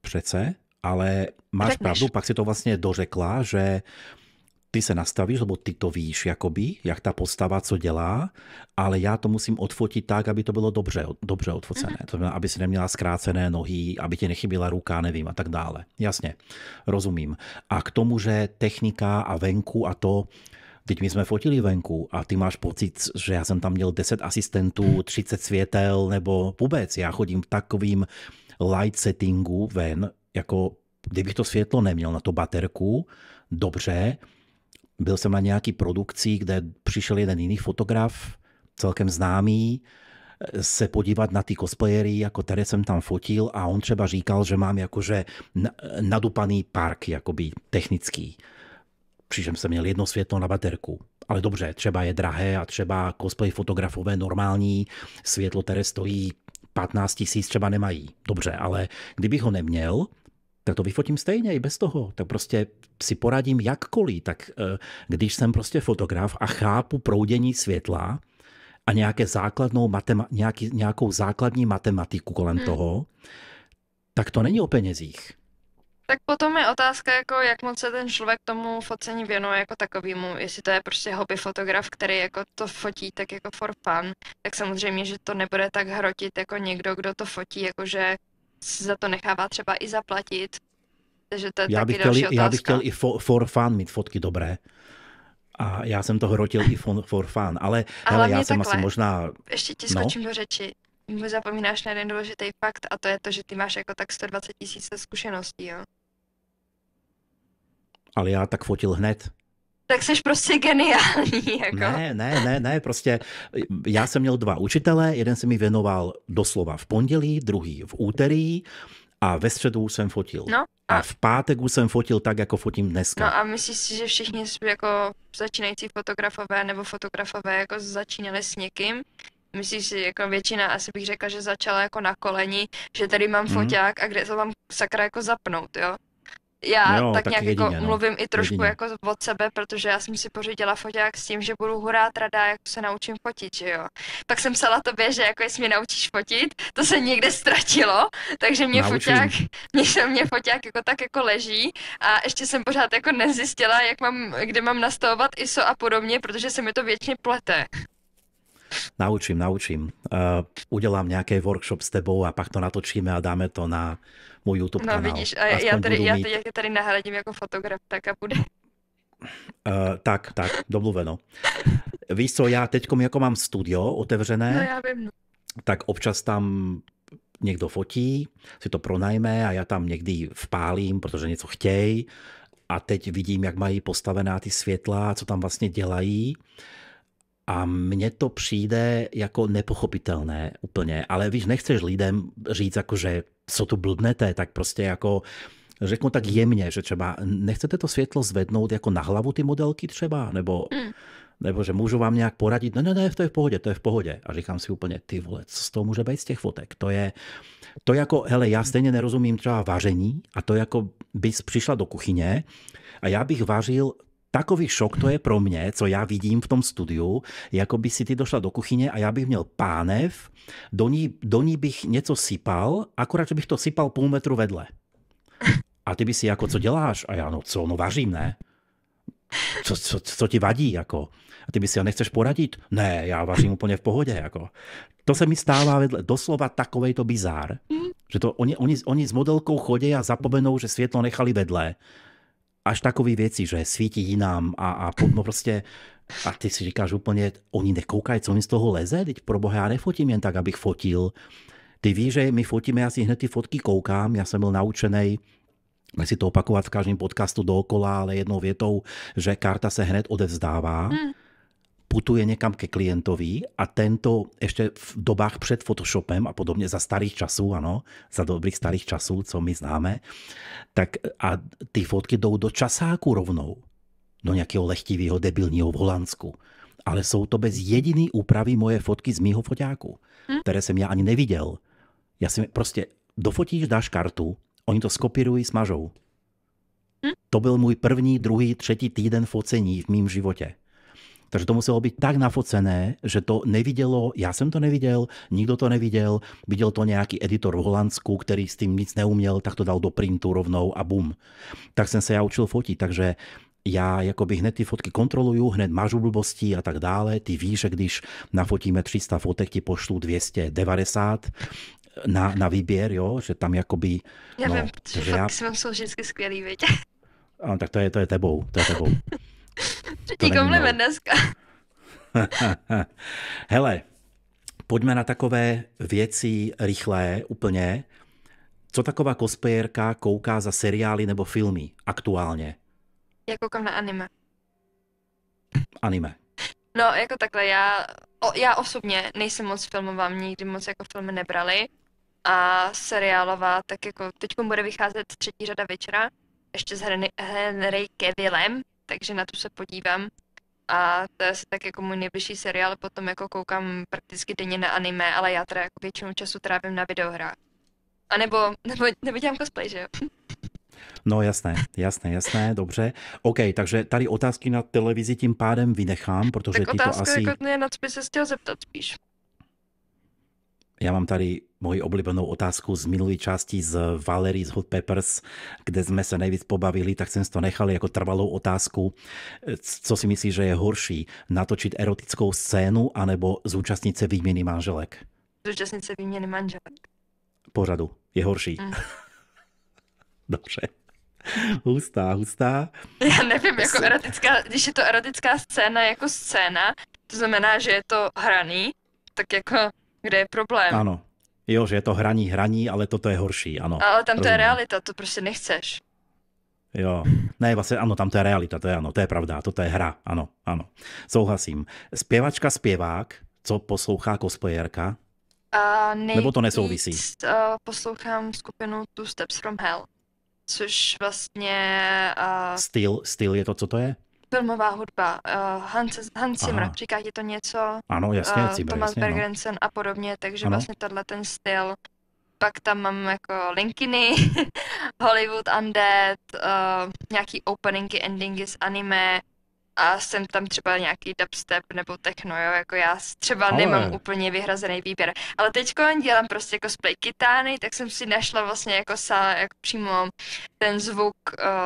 přece ale máš Řekneš. pravdu, pak si to vlastně dořekla, že ty se nastavíš, lebo ty to víš, jakoby, jak ta postava co dělá, ale já to musím odfotit tak, aby to bylo dobře, dobře odfocené. Mm-hmm. To znamená, aby si neměla zkrácené nohy, aby ti nechyběla ruka, nevím, a tak dále. Jasně, rozumím. A k tomu, že technika a venku a to, Teď my jsme fotili venku a ty máš pocit, že já jsem tam měl 10 asistentů, 30 mhm. světel nebo vůbec. Já chodím v takovým light settingu ven, jako kdybych to světlo neměl na to baterku, dobře, byl jsem na nějaký produkci, kde přišel jeden jiný fotograf, celkem známý, se podívat na ty cosplayery, jako tady jsem tam fotil a on třeba říkal, že mám jakože nadupaný park, jakoby technický. Přičem jsem měl jedno světlo na baterku. Ale dobře, třeba je drahé a třeba cosplay fotografové normální světlo, které stojí 15 tisíc, třeba nemají. Dobře, ale kdybych ho neměl tak to vyfotím stejně i bez toho. Tak prostě si poradím jakkoliv. Tak eh, když jsem prostě fotograf a chápu proudění světla a nějaké základnou matema- nějaký, nějakou základní matematiku kolem hmm. toho, tak to není o penězích. Tak potom je otázka, jako jak moc se ten člověk tomu focení věnuje jako takovýmu. Jestli to je prostě hobby fotograf, který jako to fotí tak jako for fun, tak samozřejmě, že to nebude tak hrotit jako někdo, kdo to fotí, jakože za to nechává třeba i zaplatit. Takže to je já, bych chtěl, já bych chtěl i for, for fun mít fotky dobré. A já jsem to hrotil i for, for fun, ale, ale já jsem takhle. asi možná... Ještě ti no. skočím no? do řeči. Mu zapomínáš na jeden důležitý fakt a to je to, že ty máš jako tak 120 tisíc zkušeností, jo? Ale já tak fotil hned tak jsi prostě geniální. <laughs> Jako. Ne, ne, ne, ne, prostě já jsem měl dva učitele, jeden se mi věnoval doslova v pondělí, druhý v úterý a ve středu jsem fotil. No, a... v pátek už jsem fotil tak, jako fotím dneska. No a myslíš si, že všichni jako začínající fotografové nebo fotografové jako začínali s někým, Myslíš si, jako většina, asi bych řekla, že začala jako na koleni, že tady mám mm. hmm a kde to mám sakra jako zapnout, jo? já jo, tak, tak nějak jedině, jako no. mluvím i trošku jedině. jako od sebe, protože já jsem si pořídila foták s tím, že budu hurát rada, jak se naučím fotit, že jo. Pak jsem psala tobě, že jako jestli mě naučíš fotit, to se někde ztratilo, takže mě foták, <laughs> mě, se mě foták jako tak jako leží a ještě jsem pořád jako nezjistila, jak mám, kde mám nastavovat ISO a podobně, protože se mi to většině plete. Naučím, naučím. Uh, udělám nějaký workshop s tebou a pak to natočíme a dáme to na můj YouTube no, kanál. No vidíš, a já tady, já teď, mít... tady nahradím jako fotograf, tak a bude. Uh, tak, tak, domluveno. Víš co, já teď jako mám studio otevřené, no, já vím. No. tak občas tam někdo fotí, si to pronajme a já tam někdy vpálím, protože něco chtějí a teď vidím, jak mají postavená ty světla, co tam vlastně dělají a mne to přijde jako nepochopitelné úplně. Ale víš, nechceš lidem říct jako, že co tu blbnete, tak prostě jako řeknu tak jemně, že třeba nechcete to světlo zvednout jako na hlavu ty modelky třeba, nebo, mm. nebo že můžu vám nějak poradit, ne, ne, ne, to je v pohodě, to je v pohodě. A říkám si úplně, ty vole, co z toho může být z těch fotek? To je, to jako, hele, já stejně nerozumím třeba vaření a to jako bys přišla do kuchyně a já bych vařil takový šok to je pro mě, co já vidím v tom studiu, jako by si ty došla do kuchyně a já bych měl pánev, do ní, do ní bych něco sypal, akorát, že bych to sypal půl metru vedle. A ty by si jako, co děláš? A já, no co, no vařím, ne? Co, co, co ti vadí, jako? A ty by si, a nechceš poradit? Ne, já vařím úplně v pohodě, jako. To se mi stává vedle, doslova takovej to bizár, že to oni, oni, oni s modelkou chodí a zapomenou, že světlo nechali vedle až takové věci, že svítí jinam a, a no prostě a ty si říkáš úplně, oni nekoukají, co mi z toho leze, teď pro boha já nefotím jen tak, abych fotil. Ty víš, že my fotíme, já si hned ty fotky koukám, já jsem byl naučený si to opakovat v každém podcastu dokola, ale jednou větou, že karta se hned odevzdává. Hmm putuje někam ke klientovi a tento ještě v dobách před Photoshopem a podobně za starých časů, ano, za dobrých starých časů, co my známe, tak a ty fotky jdou do časáku rovnou, do nějakého lechtivého debilního v Holandsku. Ale jsou to bez jediný úpravy moje fotky z mýho foťáku, hm? které jsem já ani neviděl. Já jsem prostě dofotíš, dáš kartu, oni to skopírují, smažou. Hm? To byl můj první, druhý, třetí týden focení v mém životě. Takže to muselo být tak nafocené, že to nevidělo, já jsem to neviděl, nikdo to neviděl, viděl to nějaký editor v Holandsku, který s tím nic neuměl, tak to dal do printu rovnou a bum. Tak jsem se já učil fotit, takže já jakoby hned ty fotky kontroluju, hned mažu blbosti a tak dále. Ty víš, že když nafotíme 300 fotek, ti pošlu 290 na, na výběr, jo, že tam jakoby... Já no, vím, že fotky já... jsou vždycky skvělý, viď? A, tak to je, to je tebou, to je tebou. <laughs> Třetí kompliment dneska. <laughs> Hele, pojďme na takové věci rychlé úplně. Co taková kospejerka kouká za seriály nebo filmy aktuálně? Já koukám na anime. Anime. No, jako takhle, já, o, já osobně nejsem moc filmová, mě nikdy moc jako filmy nebrali. A seriálová, tak jako teď bude vycházet třetí řada večera, ještě s Henry Kevillem, takže na tu se podívám. A to je asi tak jako můj nejbližší seriál, potom jako koukám prakticky denně na anime, ale já teda jako většinu času trávím na videohrách. A nebo, nebo, nebo dělám cosplay, že jo? <laughs> No jasné, jasné, jasné, dobře. OK, takže tady otázky na televizi tím pádem vynechám, protože tak ty otázka, to asi... Tak jako, na co by se chtěl zeptat spíš. Já mám tady moji oblíbenou otázku z minulé části z Valery z Hot Peppers, kde jsme se nejvíc pobavili, tak si to nechali jako trvalou otázku. Co si myslíš, že je horší? natočit erotickou scénu anebo zúčastnit se výměny manželek? Zúčastnit se výměny manželek. Pořadu. Je horší. Mm. <laughs> Dobře. Hustá, hustá. Já nevím, jako erotická, když je to erotická scéna jako scéna, to znamená, že je to hraný, tak jako kde je problém? Ano, Jo, že je to hraní, hraní, ale toto je horší, ano. Ale tam to je realita, to prostě nechceš. Jo, ne, vlastně ano, tam to je realita, to je ano, to je pravda, toto je hra, ano, ano, souhlasím. Zpěvačka, zpěvák, co poslouchá cosplayerka? Uh, nejvíc, Nebo to nesouvisí? Uh, poslouchám skupinu Two Steps From Hell, což vlastně... Uh... Styl, styl je to, co to je? filmová hudba, uh, Hans, Hans Zimmer, Aha. říká ti to něco? Ano, jasně, uh, Zimmer, Thomas no. Bergensen no. a podobně, takže ano. vlastně tohle ten styl. Pak tam mám jako Linkiny, <laughs> Hollywood Undead, uh, nějaký openingy, endingy z anime a jsem tam třeba nějaký dubstep nebo techno, jo, jako já třeba Ale... nemám úplně vyhrazený výběr. Ale teď dělám prostě jako splay kitány, tak jsem si našla vlastně jako, sa, jako přímo ten zvuk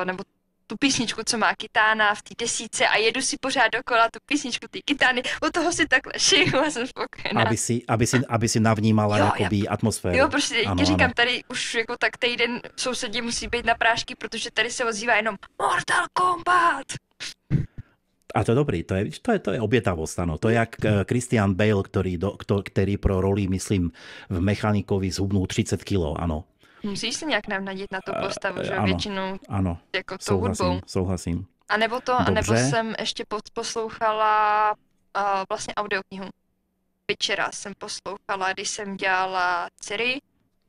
uh, nebo tu písničku, co má kytána v té desíce a jedu si pořád dokola tu písničku té kytány, od toho si takhle šiju a jsem spokojená. Aby si, aby si, aby si navnímala jo, jakoby já, atmosféru. Jo, prostě ano, říkám, ano. tady už jako tak týden sousedí musí být na prášky, protože tady se ozývá jenom Mortal Kombat. A to je dobrý, to je, to je, to je obětavosť, ano. To je jak eh, Christian Bale, ktorý, do, ktorý pro roli, myslím, v Mechanikovi zhubnul 30 kg, ano. Musíš si nějak navnadit na tu eh, postavu, že ano, většinou ano, jako tou souhlasím, hudbou. Souhlasím. A nebo to, Dobře. nebo jsem ještě poslouchala uh, vlastně audioknihu. Večera jsem poslouchala, když jsem dělala dcery,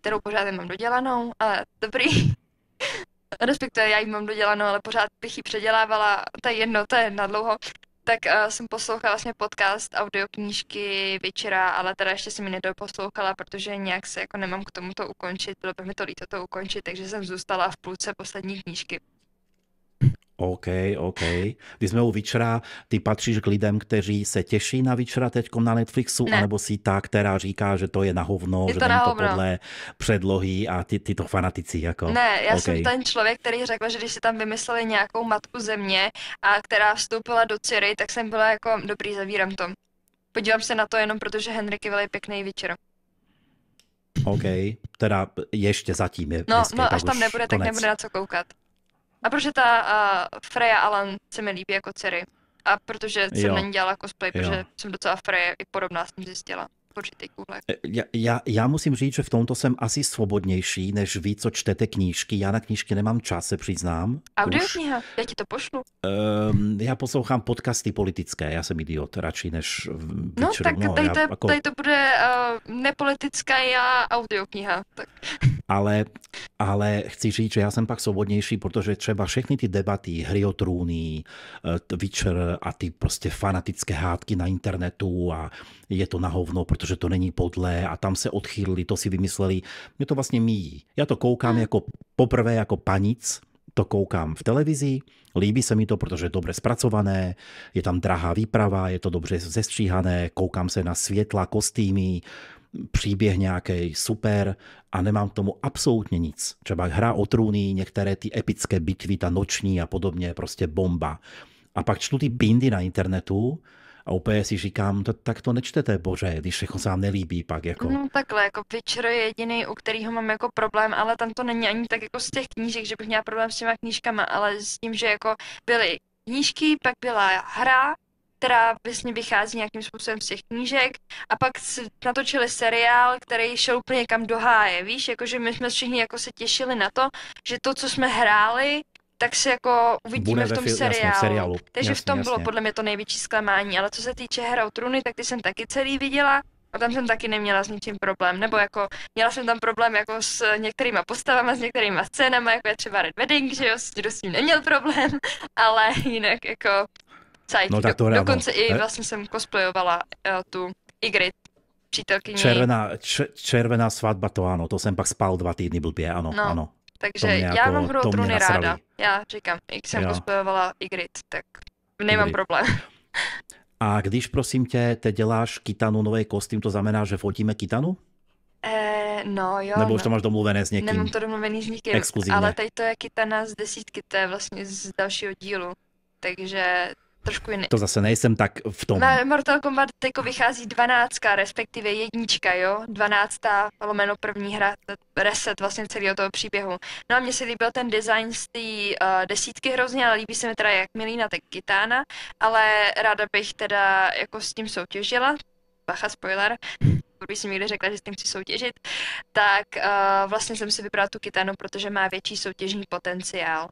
kterou pořád nemám dodělanou, ale dobrý. <laughs> Respektive já ji mám dodělanou, ale pořád bych ji předělávala, to je jedno, to je nadlouho tak uh, jsem poslouchala vlastně podcast audioknížky večera, ale teda ještě jsem ji nedoposlouchala, protože nějak se jako nemám k tomuto ukončit, bylo by mi to líto to ukončit, takže jsem zůstala v půlce poslední knížky. OK, OK. Když jsme u Vyčera, ty patříš k lidem, kteří se těší na Vyčera teď na Netflixu, ne. anebo si ta, která říká, že to je na hovno, je že to na hovno. to podle předlohy a ty, ty to fanatici. Jako. Ne, já okay. jsem ten člověk, který řekl, že když si tam vymysleli nějakou matku země, a která vstoupila do Ciry, tak jsem byla jako, dobrý, zavírám to. Podívám se na to jenom protože Henry Cavill je pěkný Vyčer. OK, teda ještě zatím je No, hezký, no až tam nebude, konec. tak nebude na co koukat. A protože ta uh, Freya Alan se mi líbí jako dcery. A protože jsem jo. na ní dělala cosplay, jo. protože jsem docela Freya i podobná jsem zjistila. E, já, já, já musím říct, že v tomto jsem asi svobodnější, než vy, co čtete knížky. Já na knížky nemám čas, se přiznám. kniha, já ti to pošlu. Um, já poslouchám podcasty politické, já jsem idiot, radši než No tak no, tady, to, je, jako... tady to bude uh, nepolitická já audiokniha. Tak ale, ale chci říct, že já jsem pak svobodnější, protože třeba všechny ty debaty, hry o trůny, eh, Witcher a ty prostě fanatické hádky na internetu a je to na hovno, protože to není podle a tam se odchýlili, to si vymysleli. Mě to vlastně míjí. Já to koukám jako poprvé jako panic, to koukám v televizi, líbí se mi to, protože je dobře zpracované, je tam drahá výprava, je to dobře zestříhané, koukám se na světla, kostýmy, příběh nějaký super a nemám k tomu absolutně nic. Třeba hra o trůny, některé ty epické bitvy, ta noční a podobně, prostě bomba. A pak čtu ty bindy na internetu a úplně si říkám, to, tak to nečtete, bože, když všechno se vám nelíbí pak. Jako. No takhle, jako Witcher je jediný, u kterého mám jako problém, ale tam to není ani tak jako z těch knížek, že bych měla problém s těma knížkama, ale s tím, že jako byly knížky, pak byla hra, která vlastně vychází nějakým způsobem z těch knížek a pak natočili seriál, který šel úplně kam do háje, víš, jakože my jsme všichni jako se těšili na to, že to, co jsme hráli, tak se jako uvidíme Bude v tom fil- seriálu. Jasně, v seriálu. Takže jasně, v tom jasně. bylo podle mě to největší zklamání, ale co se týče Hra o truny, tak ty jsem taky celý viděla a tam jsem taky neměla s ničím problém, nebo jako měla jsem tam problém jako s některýma postavama, s některýma scénama, jako je třeba Red Wedding, že jo, s tím neměl problém, <laughs> ale jinak jako Cajt. No, tak to Do, dokonce i eh? vlastně jsem cosplayovala uh, tu Igrit, přítelkyni. Červená, červená svatba, to ano, to jsem pak spal dva týdny blbě, ano, no. ano. Takže jako, já mám hru o trůny ráda. Já říkám, jak jsem cosplayovala Igrit, tak nemám Igrit. problém. <laughs> A když, prosím tě, te děláš kitanu nový kostým, to znamená, že fotíme kitanu? Eh, no jo. Nebo no. to máš domluvené s někým? Nemám to domluvený s nikým, Exkluzivně. ale tady to je kitana z desítky, to je vlastně z dalšího dílu. Takže trošku jiný. To zase nejsem tak v tom. Na Mortal Kombat teď jako vychází dvanáctka, respektive jednička, jo? Dvanáctá lomeno první hra, reset vlastně celého toho příběhu. No a mně se líbil ten design z té uh, desítky hrozně, ale líbí se mi teda jak Milina, tak Kitána, ale ráda bych teda jako s tím soutěžila. Bacha, spoiler když jsem někdy řekla, že s tím chci soutěžit, tak uh, vlastně jsem si vybrala tu Kitánu, protože má větší soutěžní potenciál.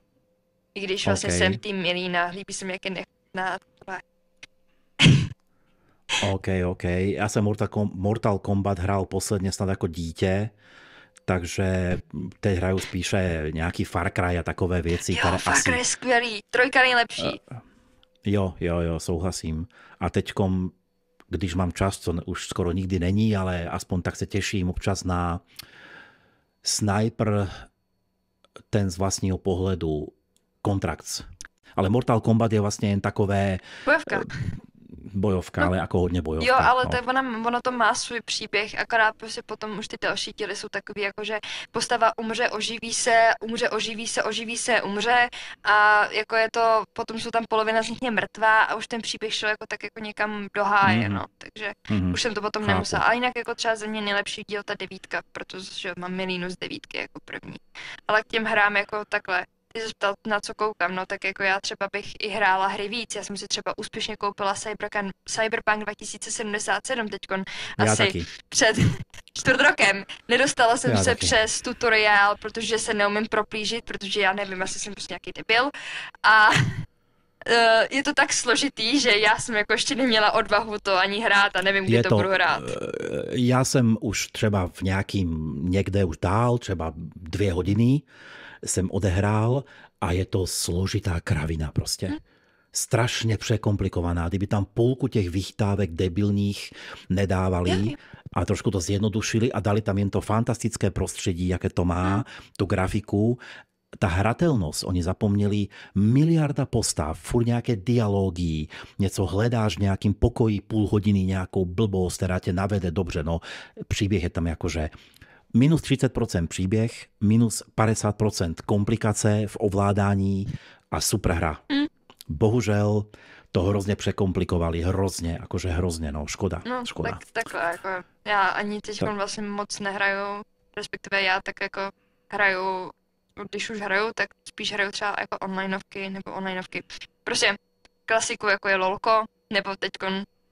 I když vlastně okay. jsem tým Milína, líbí se mi, jak je OK, OK. Ja som Mortal, Kombat hral posledne snad ako dítě, takže teď hraju spíše nějaký Far Cry a takové věci. Jo, které Far asi... je skvělý, trojka nejlepší. Uh, jo, jo, jo, souhlasím. A teďkom, když mám čas, co už skoro nikdy není, ale aspoň tak se těším občas na Sniper, ten z vlastního pohledu Contracts ale Mortal Kombat je vlastně jen takové... Bojovka. Eh, bojovka, no, ale jako hodně bojovka. Jo, ale no. to, je, ono, ono to má svůj příběh, akorát prostě potom už ty další díly jsou takový, jako že postava umře, oživí se, umře, oživí se, oživí se, umře a jako je to, potom jsou tam polovina z nich je mrtvá a už ten příběh šel jako tak jako někam do háje, mm-hmm. no, takže mm-hmm. už jsem to potom Chápu. nemusela. A jinak jako třeba za mě nejlepší díl ta devítka, protože mám milínu z devítky jako první. Ale k těm hrám jako takhle, se zeptal, na co koukám, no tak jako já třeba bych i hrála hry víc. Já jsem si třeba úspěšně koupila Cyberkan Cyberpunk 2077 teď asi taky. před <laughs> čtvrt rokem. Nedostala jsem já se taky. přes tutoriál, protože se neumím proplížit, protože já nevím, asi jsem prostě nějaký debil. A <laughs> eh, je to tak složitý, že já jsem jako ještě neměla odvahu to ani hrát a nevím, kdy je to, to budu hrát. Eh, já jsem už třeba v nějakým, někde už dál, třeba dvě hodiny jsem odehrál a je to složitá kravina prostě. Hm. Strašně překomplikovaná, kdyby tam půlku těch vychtávek debilních nedávali a trošku to zjednodušili a dali tam jen to fantastické prostředí, jaké to má, hm. tu grafiku ta hratelnost, oni zapomněli miliarda postav, furt nějaké dialogy, něco hledáš v nějakým pokoji půl hodiny, nějakou blbost, která tě navede dobře, no příběh je tam jakože minus 30% příběh, minus 50% komplikace v ovládání a super hra. Mm. Bohužel to hrozně překomplikovali, hrozně, jakože hrozně, no, škoda. No, škoda. Tak, takhle, jako já ani teď tak. vlastně moc nehraju, respektive já tak jako hraju, když už hraju, tak spíš hraju třeba jako onlineovky nebo onlineovky. Prostě klasiku, jako je LOLko, nebo teď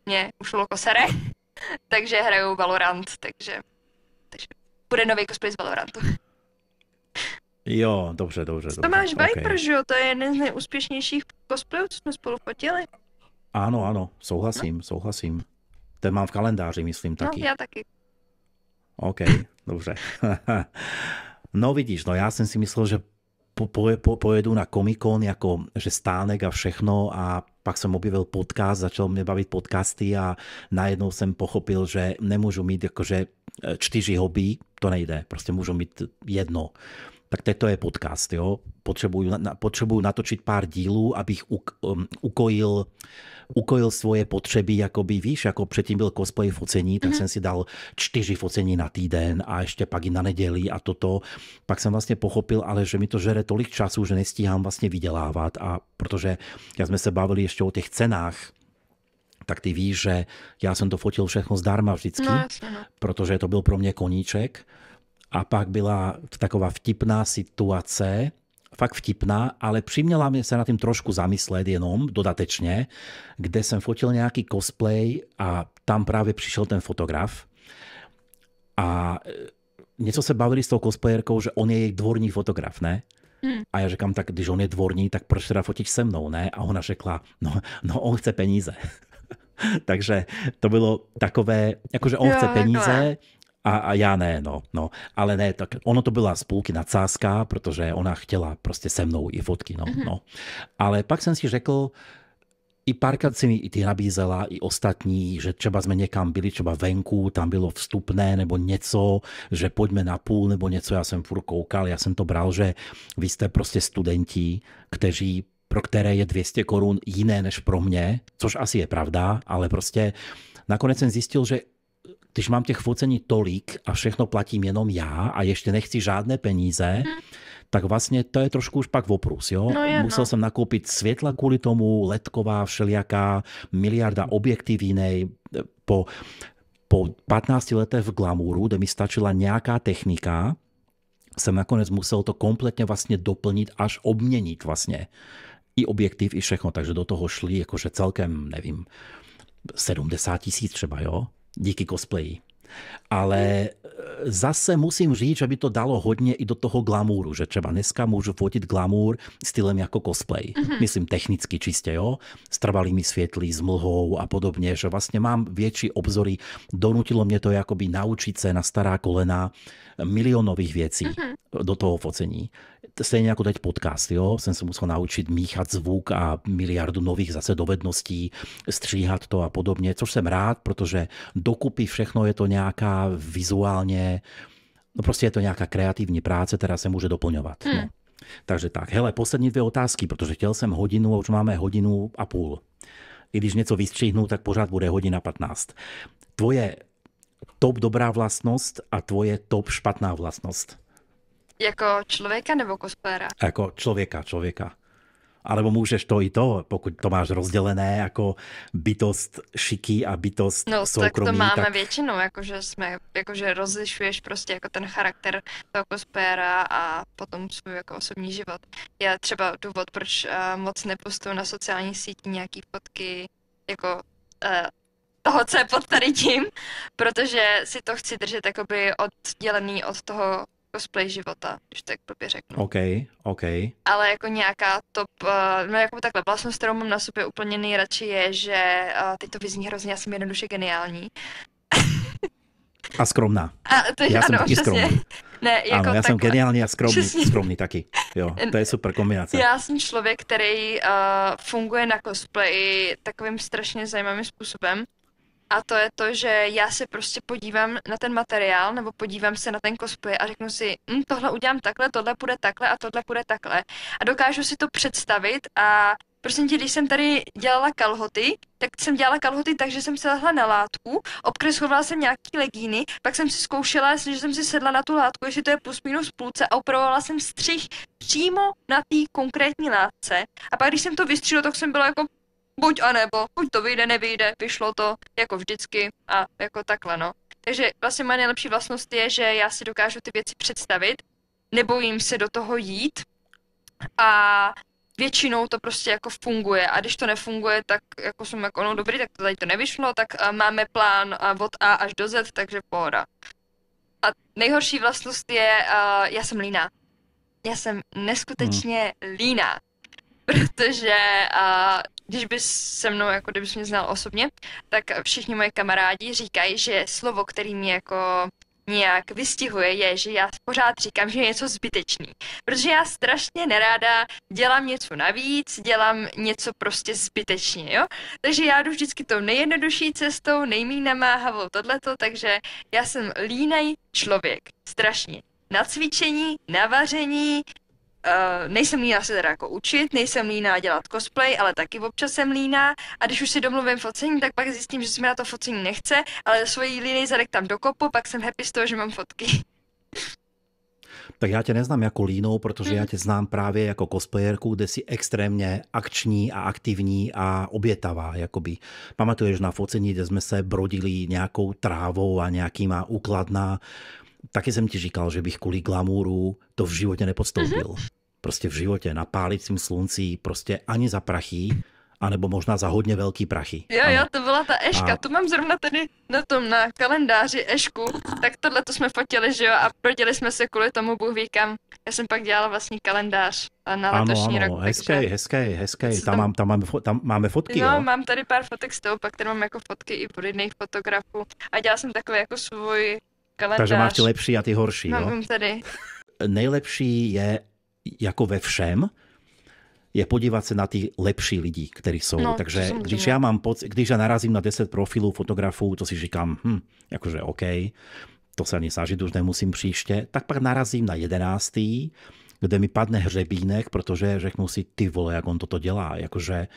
mě už LOLko sere, <laughs> takže hraju Valorant, takže bude nový cosplay z Valorantu. Jo, dobře, dobře. dobře Tomáš okay. Viper, že jo, to je jeden z nejúspěšnějších cosplayů, co jsme spolu fotili. Ano, ano, souhlasím, no. souhlasím. Ten mám v kalendáři, myslím, no, taky. No, já taky. OK, dobře. <laughs> no vidíš, no já jsem si myslel, že po, po, po, pojedu na komikon, jako, že stánek a všechno a pak jsem objevil podcast, začal mě bavit podcasty a najednou jsem pochopil, že nemůžu mít jakože eh, čtyři hobby, to nejde, prostě můžu mít jedno. Tak teď to je podcast, jo. Potřebuju, na, potřebuju natočit pár dílů, abych uk, um, ukojil, ukojil svoje potřeby, by víš, jako předtím byl cosplay focení, tak mm-hmm. jsem si dal čtyři focení na týden a ještě pak i na neděli a toto. Pak jsem vlastně pochopil, ale že mi to žere tolik času, že nestíhám vlastně vydělávat a protože, jak jsme se bavili ještě o těch cenách, tak ty víš, že já jsem to fotil všechno zdarma vždycky, no, jasně, no. protože to byl pro mě koníček. A pak byla taková vtipná situace, fakt vtipná, ale přiměla mě se na tím trošku zamyslet jenom dodatečně, kde jsem fotil nějaký cosplay a tam právě přišel ten fotograf a e, něco se bavili s tou cosplayerkou, že on je jejich dvorní fotograf, ne? Hmm. A já říkám, tak když on je dvorní, tak proč teda fotíš se mnou, ne? A ona řekla, no, no on chce peníze. <laughs> Takže to bylo takové, jakože on jo, chce peníze, a, a já ne, no, no. Ale ne, tak ono to byla spolky nadsázka, protože ona chtěla prostě se mnou i fotky, no, mm-hmm. no. Ale pak jsem si řekl, i párkrát si mi i ty nabízela, i ostatní, že třeba jsme někam byli, třeba venku, tam bylo vstupné nebo něco, že pojďme na půl nebo něco, já jsem furt koukal, já jsem to bral, že vy jste prostě studenti, kteří pro které je 200 korun jiné než pro mě, což asi je pravda, ale prostě nakonec jsem zjistil, že když mám těch focení tolik a všechno platím jenom já a ještě nechci žádné peníze, mhm. tak vlastně to je trošku už pak voprus. Jo? No je, no. Musel no. jsem nakoupit světla kvůli tomu, letková, všelijaká, miliarda objektiv jinej. Po, po 15 letech v glamuru, kde mi stačila nějaká technika, jsem nakonec musel to kompletně vlastně doplnit až obměnit vlastně i objektiv, i všechno, takže do toho šli jakože celkem, nevím, 70 tisíc třeba, jo, díky cosplayi. Ale e, zase musím říct, že by to dalo hodně i do toho glamouru, že třeba dneska můžu fotit glamour stylem jako cosplay. Uh-huh. Myslím technicky čistě, jo? S trvalými světly, s mlhou a podobně, že vlastně mám větší obzory. Donutilo mě to jakoby naučit se na stará kolena milionových věcí uh-huh. do toho focení stejně jako teď podcast, jo, jsem se musel naučit míchat zvuk a miliardu nových zase dovedností, stříhat to a podobně, což jsem rád, protože dokupy všechno je to nějaká vizuálně, no prostě je to nějaká kreativní práce, která se může doplňovat. No. Hmm. No. Takže tak, hele, poslední dvě otázky, protože chtěl jsem hodinu a už máme hodinu a půl. I když něco vystřihnu, tak pořád bude hodina 15. Tvoje top dobrá vlastnost a tvoje top špatná vlastnost. Jako člověka nebo cosplayera? Jako člověka, člověka. Alebo můžeš to i to, pokud to máš rozdělené jako bytost šiky a bytost No, soukromí, tak to máme tak... většinou, jakože jsme, jakože rozlišuješ prostě jako ten charakter toho kospéra a potom svůj jako osobní život. Já třeba důvod, proč uh, moc nepostuju na sociální síti nějaký fotky jako uh, toho, co je pod tady tím, <laughs> protože si to chci držet jakoby oddělený od toho cosplay života, když tak blbě řeknu. OK, OK. Ale jako nějaká top, uh, eh, no jako takhle vlastnost, kterou mám na sobě úplně nejradši je, že uh, teď to vyzní hrozně, já jsem jednoduše geniální. a skromná. A, to je, já ano, jsem taky skromný. Ne, jako ano, já takhle. jsem geniální a skromný, skromný taky. Jo, <laughs> to je super kombinace. Já jsem člověk, který uh, funguje na cosplay takovým strašně zajímavým způsobem a to je to, že já se prostě podívám na ten materiál nebo podívám se na ten cosplay a řeknu si, hm, tohle udělám takhle, tohle bude takhle a tohle bude takhle. A dokážu si to představit a Prosím tě, když jsem tady dělala kalhoty, tak jsem dělala kalhoty tak, že jsem se lehla na látku, obkreslovala jsem nějaký legíny, pak jsem si zkoušela, že jsem si sedla na tu látku, jestli to je plus minus půlce a upravovala jsem střih přímo na té konkrétní látce. A pak, když jsem to vystřihla, tak jsem byla jako buď a nebo, buď to vyjde, nevyjde, vyšlo to, jako vždycky a jako takhle, no. Takže vlastně moje nejlepší vlastnost je, že já si dokážu ty věci představit, nebojím se do toho jít a většinou to prostě jako funguje a když to nefunguje, tak jako jsem jako, ono dobrý, tak to tady to nevyšlo, tak máme plán od A až do Z, takže pohoda. A nejhorší vlastnost je, já jsem líná. Já jsem hmm. neskutečně hmm. líná, <laughs> protože když bys se mnou, jako kdybys mě znal osobně, tak všichni moje kamarádi říkají, že slovo, který mě jako nějak vystihuje, je, že já pořád říkám, že je něco zbytečný. Protože já strašně neráda dělám něco navíc, dělám něco prostě zbytečně, jo? Takže já jdu vždycky tou nejjednodušší cestou, nejmín namáhavou tohleto, takže já jsem línej člověk. Strašně. Na cvičení, na vaření, Uh, nejsem líná se teda jako učit, nejsem líná dělat cosplay, ale taky občas jsem líná a když už si domluvím focení, tak pak zjistím, že se mi na to focení nechce, ale svoji líný zadek tam dokopu, pak jsem happy z toho, že mám fotky. Tak já tě neznám jako línou, protože já mhm. tě znám právě jako cosplayerku, kde jsi extrémně akční a aktivní a obětavá. Jakoby. Pamatuješ na focení, kde jsme se brodili nějakou trávou a nějakýma úkladná. Taky jsem ti říkal, že bych kvůli glamuru to v životě nepodstoupil. Uh-huh prostě v životě na pálicím slunci, prostě ani za prachy, anebo možná za hodně velký prachy. Jo, ano. jo, to byla ta Eška. A... Tu mám zrovna tady na tom na kalendáři Ešku, tak tohle to jsme fotili, že jo, a proděli jsme se kvůli tomu, Bůh ví kam. Já jsem pak dělala vlastní kalendář na ano, letošní ano, rok. hezké takže... hezké, hezké, Tam, tam... Mám, tam, máme, tam máme fotky, no, jo? mám tady pár fotek s tou, pak tady mám jako fotky i pro jiných fotografů. A dělala jsem takový jako svůj kalendář. Takže máš ty lepší a ty horší, mám jo? Mám tady. Nejlepší je jako ve všem, je podívat se na ty lepší lidi, kteří jsou. No, Takže když já mám poc- když já narazím na 10 profilů fotografů, to si říkám, hm, jakože OK, to se ani snažit už nemusím příště, tak pak narazím na 11 kde mi padne hřebínek, protože řeknu si, ty vole, jak on toto dělá, jakože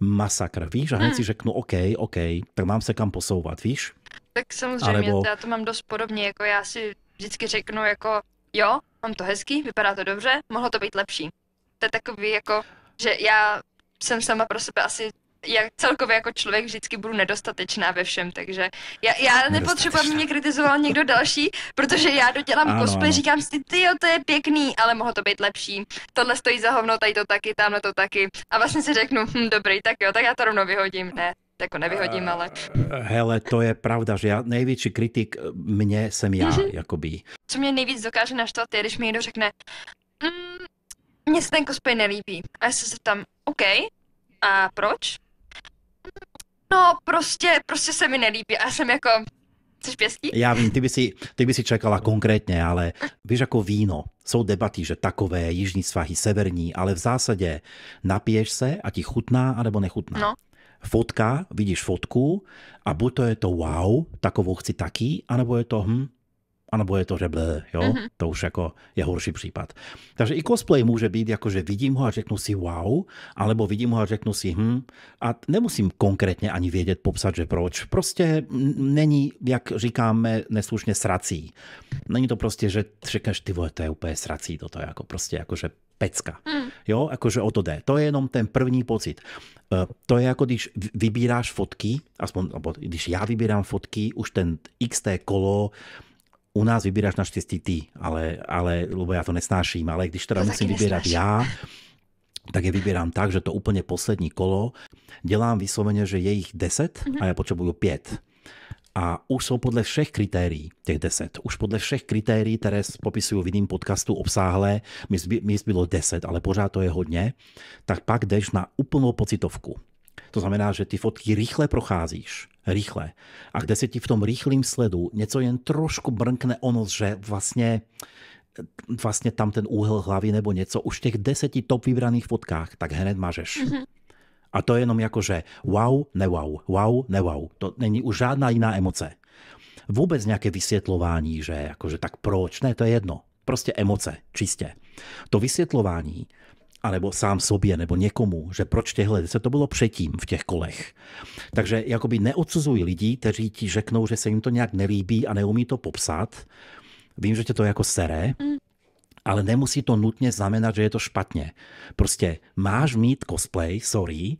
masakr, víš, a hned hmm. si řeknu, OK, OK, tak mám se kam posouvat, víš? Tak samozřejmě, Alebo... já to mám dost podobně, jako já si vždycky řeknu, jako jo, mám to hezký, vypadá to dobře, mohlo to být lepší. To je takový jako, že já jsem sama pro sebe asi jak celkově jako člověk vždycky budu nedostatečná ve všem, takže já, já nepotřebuji, aby mě kritizoval někdo další, protože já dodělám ano, cosplay, ano. říkám si, ty jo, to je pěkný, ale mohlo to být lepší. Tohle stojí za hovno, tady to taky, tamhle to taky. A vlastně si řeknu, hm, dobrý, tak jo, tak já to rovnou vyhodím, ne jako nevyhodím, ale... Hele, to je pravda, že já největší kritik eh, mě jsem já, mm-hmm. jakoby. Co mě nejvíc dokáže naštvat je, když mi někdo řekne, mm, mně se ten cosplay nelíbí. A já se zeptám, OK, a proč? No, prostě, prostě se mi nelíbí. A já jsem jako, Chceš pěstí? Já vím, ty by, si, ty by si čekala konkrétně, ale víš jako víno. Jsou debaty, že takové, jižní svahy, severní, ale v zásadě napiješ se a ti chutná anebo nechutná. No fotka, vidíš fotku a buď to je to wow, takovou chci taký, anebo je to hm, anebo je to blé, jo? Uh-huh. To už jako je horší případ. Takže i cosplay může být jako, že vidím ho a řeknu si wow, alebo vidím ho a řeknu si hm, a nemusím konkrétně ani vědět popsat, že proč. Prostě není, jak říkáme neslušně srací. Není to prostě, že řekneš, ty vole, to je úplně srací toto, jako prostě jako, že pecka. Mm. Jo, jakože o to jde. To je jenom ten první pocit. E, to je jako když vybíráš fotky, aspoň, nebo když já vybírám fotky, už ten XT kolo, u nás vybíráš naštěstí ty, ale, ale lebo já to nesnáším, ale když teda to musím vybírat já, tak je vybírám tak, že to úplně poslední kolo dělám vysloveně, že je jich 10 mm-hmm. a já potřebuju 5 a už jsou podle všech kritérií, těch deset, už podle všech kritérií, které popisuju v jiném podcastu obsáhlé, mi bylo deset, ale pořád to je hodně, tak pak jdeš na úplnou pocitovku. To znamená, že ty fotky rychle procházíš, rychle. A kde se ti v tom rychlém sledu něco jen trošku brnkne ono, že vlastně vlastně tam ten úhel hlavy nebo něco, už v těch deseti top vybraných fotkách, tak hned mažeš. Mm-hmm. A to je jenom jako, že wow, ne wow, wow, ne wow. To není už žádná jiná emoce. Vůbec nějaké vysvětlování, že jakože tak proč, ne, to je jedno. Prostě emoce, čistě. To vysvětlování, anebo sám sobě, nebo někomu, že proč těhle, se to bylo předtím v těch kolech. Takže jakoby neodsuzuj lidi, kteří ti řeknou, že se jim to nějak nelíbí a neumí to popsat. Vím, že tě to jako sere, mm ale nemusí to nutně znamenat, že je to špatně. Prostě máš mít cosplay, sorry,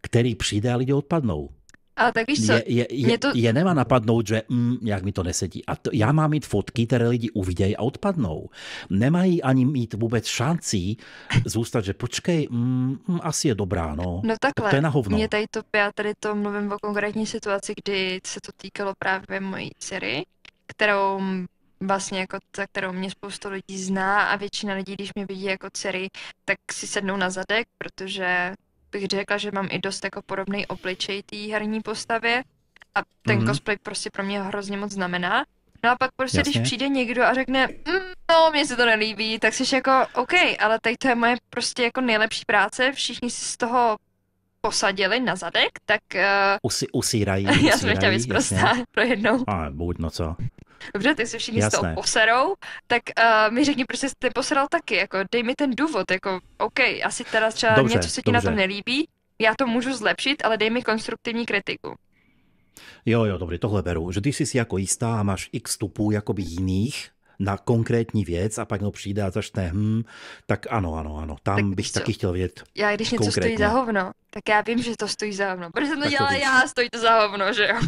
který přijde a lidi odpadnou. A tak víš co, je, je, je, to... je nemá napadnout, že mm, jak mi to nesedí. A to, já mám mít fotky, které lidi uvidějí a odpadnou. Nemají ani mít vůbec šancí zůstat, že počkej, mm, mm, asi je dobrá, no. No takhle, tak to je na hovno. Mě tady to, já tady to mluvím o konkrétní situaci, kdy se to týkalo právě mojí dcery, kterou vlastně jako ta, kterou mě spoustu lidí zná a většina lidí, když mě vidí jako dcery, tak si sednou na zadek, protože bych řekla, že mám i dost jako podobný obličej té herní postavě a ten mm-hmm. cosplay prostě pro mě hrozně moc znamená. No a pak prostě, Jasně. když přijde někdo a řekne, mm, no, mně se to nelíbí, tak jsi jako, OK, ale teď to je moje prostě jako nejlepší práce, všichni si z toho posadili na zadek, tak... Uh... Usi, usírají, usírají. <laughs> Já jsem chtěla víc prostě <laughs> pro jednou. A buď, no co dobře, ty se všichni Jasné. s tou poserou, tak uh, mi řekni, proč jsi ty poseral taky, jako dej mi ten důvod, jako OK, asi teda třeba dobře, něco se ti dobře. na tom nelíbí, já to můžu zlepšit, ale dej mi konstruktivní kritiku. Jo, jo, dobře, tohle beru, že ty jsi si jako jistá a máš x stupů jakoby jiných na konkrétní věc a pak no přijde a začne hm, tak ano, ano, ano, tam tak bych co? taky chtěl vědět Já když něco konkrétně. stojí za hovno, tak já vím, že to stojí za hovno, protože jsem to dělala já, stojí to za hovno, že jo.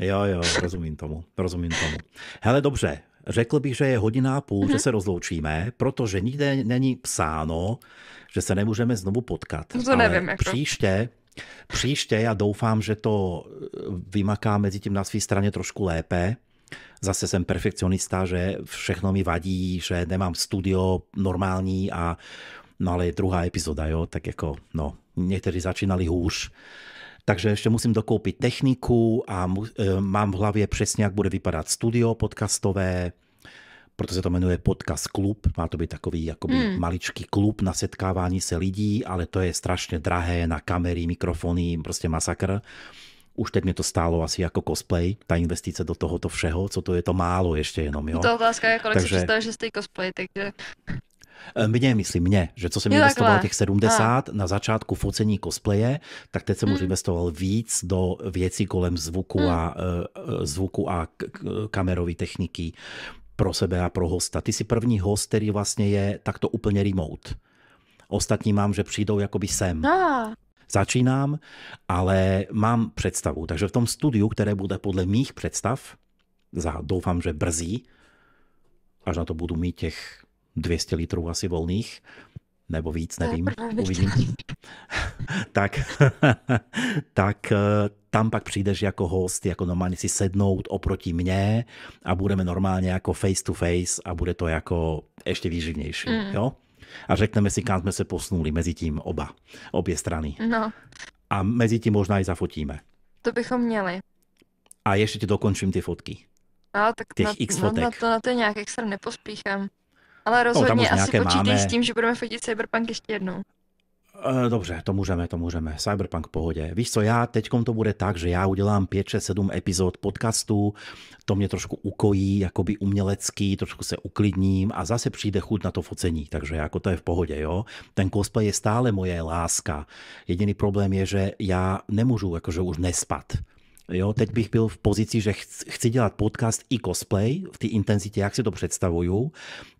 Jo, jo, rozumím tomu, rozumím tomu. Hele, dobře, řekl bych, že je hodina a půl, mm-hmm. že mhm. se rozloučíme, protože nikde není psáno, že se nemůžeme znovu potkat. No to Ale nevím, jako. Příště, příště já doufám, že to eh, vymaká mezi tím na své straně trošku lépe. Zase jsem perfekcionista, že všechno mi vadí, že nemám studio normální a no ale je druhá epizoda, jo, tak jako no, někteří začínali hůř takže ještě musím dokoupit techniku a mu, e, mám v hlavě přesně, jak bude vypadat studio podcastové, proto se to jmenuje Podcast Klub, má to být takový jakoby hmm. maličký klub na setkávání se lidí, ale to je strašně drahé na kamery, mikrofony, prostě masakr. Už teď mě to stálo asi jako cosplay, ta investice do tohoto všeho, co to je to málo ještě jenom, jo. To otázka je, kolik Takže... si že jste cosplay, takže... Mně, eh, myslím mě, že co jsem investoval těch 70 a. na začátku focení cosplaye, tak teď jsem mm. už hmm. investoval víc do věcí kolem zvuku mm. a eh, zvuku a kamerové techniky pro sebe a pro hosta. Ty jsi první host, který vlastně je takto úplně remote. Ostatní mám, že přijdou jakoby sem. A. začínám, ale mám představu. Takže v tom studiu, které bude podle mých představ, za doufám, že brzí, až na to budu mít těch 200 litrů asi volných, nebo víc, nevím, uvidím. tak, <laughs> tak <laughs> eh, tam pak přijdeš jako host, jako normálně si sednout oproti mně a budeme normálně jako face to face a bude to jako ještě výživnější, mm. jo? A řekneme si, kam jsme se posunuli mezi tím oba, obě strany. No. A mezi tím možná i zafotíme. To bychom měli. A ještě ti dokončím ty fotky. No, tak těch na, x no, fotek. na to, na to nějak extra nepospíchám. Ale rozhodně no, asi počítej máme. s tím, že budeme fotit Cyberpunk ještě jednou. Eh, dobře, to můžeme, to můžeme. Cyberpunk v pohodě. Víš co, já teďkom to bude tak, že já udělám 5, 6, 7 epizod podcastu, to mě trošku ukojí, jakoby umělecký, trošku se uklidním a zase přijde chuť na to focení, takže jako to je v pohodě, jo. Ten cosplay je stále moje láska. Jediný problém je, že já nemůžu jakože už nespat Jo, teď bych byl v pozici, že chci dělat podcast i cosplay v té intenzitě, jak si to představuju,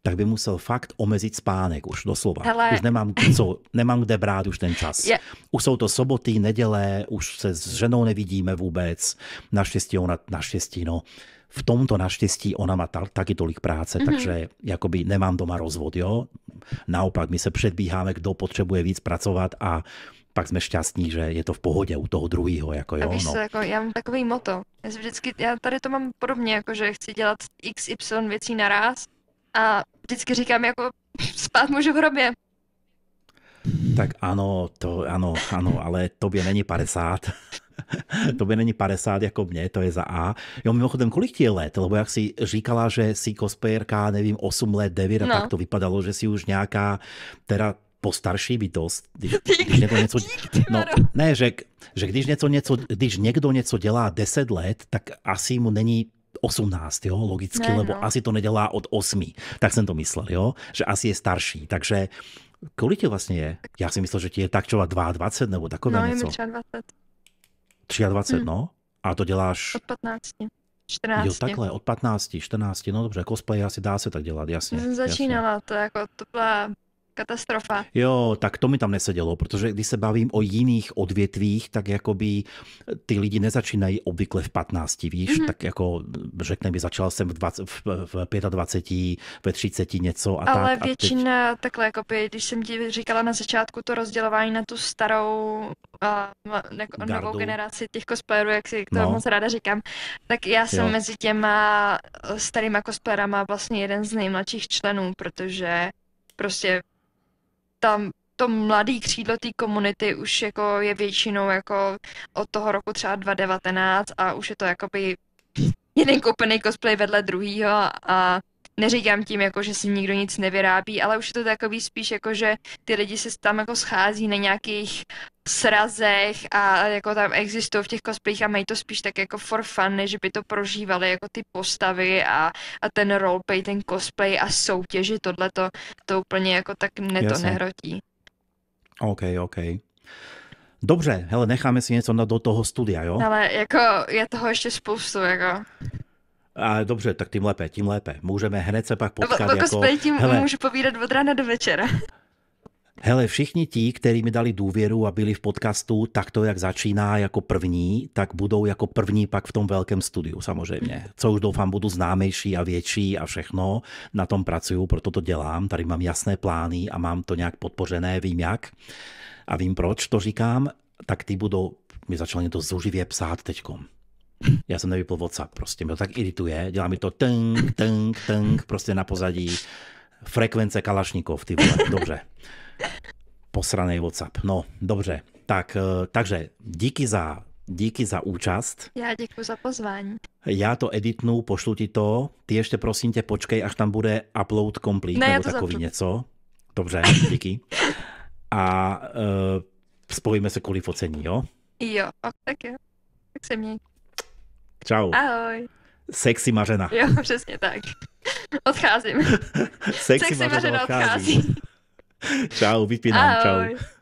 tak by musel fakt omezit spánek už doslova. Hele. Už nemám, co, nemám kde brát už ten čas. Je. Už jsou to soboty, neděle, už se s ženou nevidíme vůbec. Naštěstí ona, naštěstí no, v tomto naštěstí ona má ta, taky tolik práce, mm-hmm. takže jakoby nemám doma rozvod, jo. Naopak, my se předbíháme, kdo potřebuje víc pracovat a pak jsme šťastní, že je to v pohodě u toho druhého. Jako, jo, a víš no. jako, já mám takový moto. Já, vždycky, já tady to mám podobně, jako, že chci dělat x y věcí naraz a vždycky říkám, jako <laughs> spát můžu v hrobě. Tak ano, to ano, ano, ale tobě není 50. <laughs> by není 50 jako mě, to je za A. Jo, mimochodem, kolik ti je let? Lebo jak si říkala, že si cosplayerka, nevím, 8 let, 9 a no. tak to vypadalo, že si už nějaká, teda postarší bytost, když, když někdo něco, no, ne, že, že když, něco, něco, když někdo něco dělá 10 let, tak asi mu není 18, jo, logicky, ne, no. lebo asi to nedělá od 8. Tak jsem to myslel, jo, že asi je starší. Takže kolik ti vlastně je? Já si myslel, že ti je tak čova 22 nebo takové no, něco. No, je 23. 23, hmm. no. A to děláš... Od 15. 14. Jo, takhle, od 15, 14, no dobře, cosplay asi dá se tak dělat, jasně. Já jsem začínala, jasně. to jako, to byla Katastrofa. Jo, tak to mi tam nesedělo, protože když se bavím o jiných odvětvích, tak jakoby eh, ty lidi nezačínají obvykle v 15, víš, mm-hmm. tak jako eh, řekneme, začal jsem v, 20, v, v 25, ve 30 něco a Ale tak. Ale většina teď... takhle, jako by, když jsem ti říkala na začátku to rozdělování na tu starou uh, neko, novou generaci těch cosplayerů, jak si to no. moc ráda říkám, tak já jsem jo. mezi těma eh, starýma cosplayerama vlastně jeden z nejmladších členů, protože prostě tam to mladý křídlo té komunity už jako je většinou jako od toho roku třeba 2019 a už je to jakoby jeden koupený cosplay vedle druhýho a neříkám tím, jako, že si nikdo nic nevyrábí, ale už je to takový spíš, jako, že ty lidi se tam jako schází na nějakých srazech a jako tam existují v těch cosplayích a mají to spíš tak jako for fun, než by to prožívali jako ty postavy a, a ten roleplay, ten cosplay a soutěži, tohle to, to úplně jako tak ne to nehrotí. OK, OK. Dobře, hele, necháme si něco na, do toho studia, jo? Ale jako je toho ještě spoustu, jako. A dobře, tak tím lépe, tím lépe. Můžeme hned se pak potkat. Jako, jako, tím hele, můžu povídat od rána do večera. <laughs> Hele, všichni ti, kteří mi dali důvěru a byli v podcastu, tak to, jak začíná jako první, tak budou jako první pak v tom velkém studiu samozřejmě. Co už doufám, budu známější a větší a všechno. Na tom pracuju, proto to dělám. Tady mám jasné plány a mám to nějak podpořené, vím jak. A vím, proč to říkám. Tak ty budou mi začali to zuživě psát teďkom já jsem nevypl WhatsApp, prostě mě to tak irituje, dělá mi to tng, tng, tng, prostě na pozadí frekvence kalašníkov, ty vole, dobře. Posranej WhatsApp, no, dobře. Tak, eh, takže díky za díky za účast. Já děkuji za pozvání. Já to editnu, pošlu ti to. Ty ještě prosím tě počkej, až tam bude upload complete ne, nebo takový zapřu. něco. Dobře, díky. A uh, spojíme se kvůli focení, jo? Jo, ok, tak jo. Tak se měj. Čau. Ahoj. Sexy Mařena. Jo, přesně tak. Odcházím. <laughs> Sexy, Sexy Mařena, Mařena odchází. odchází. Čau, vypínám, Ahoj. čau.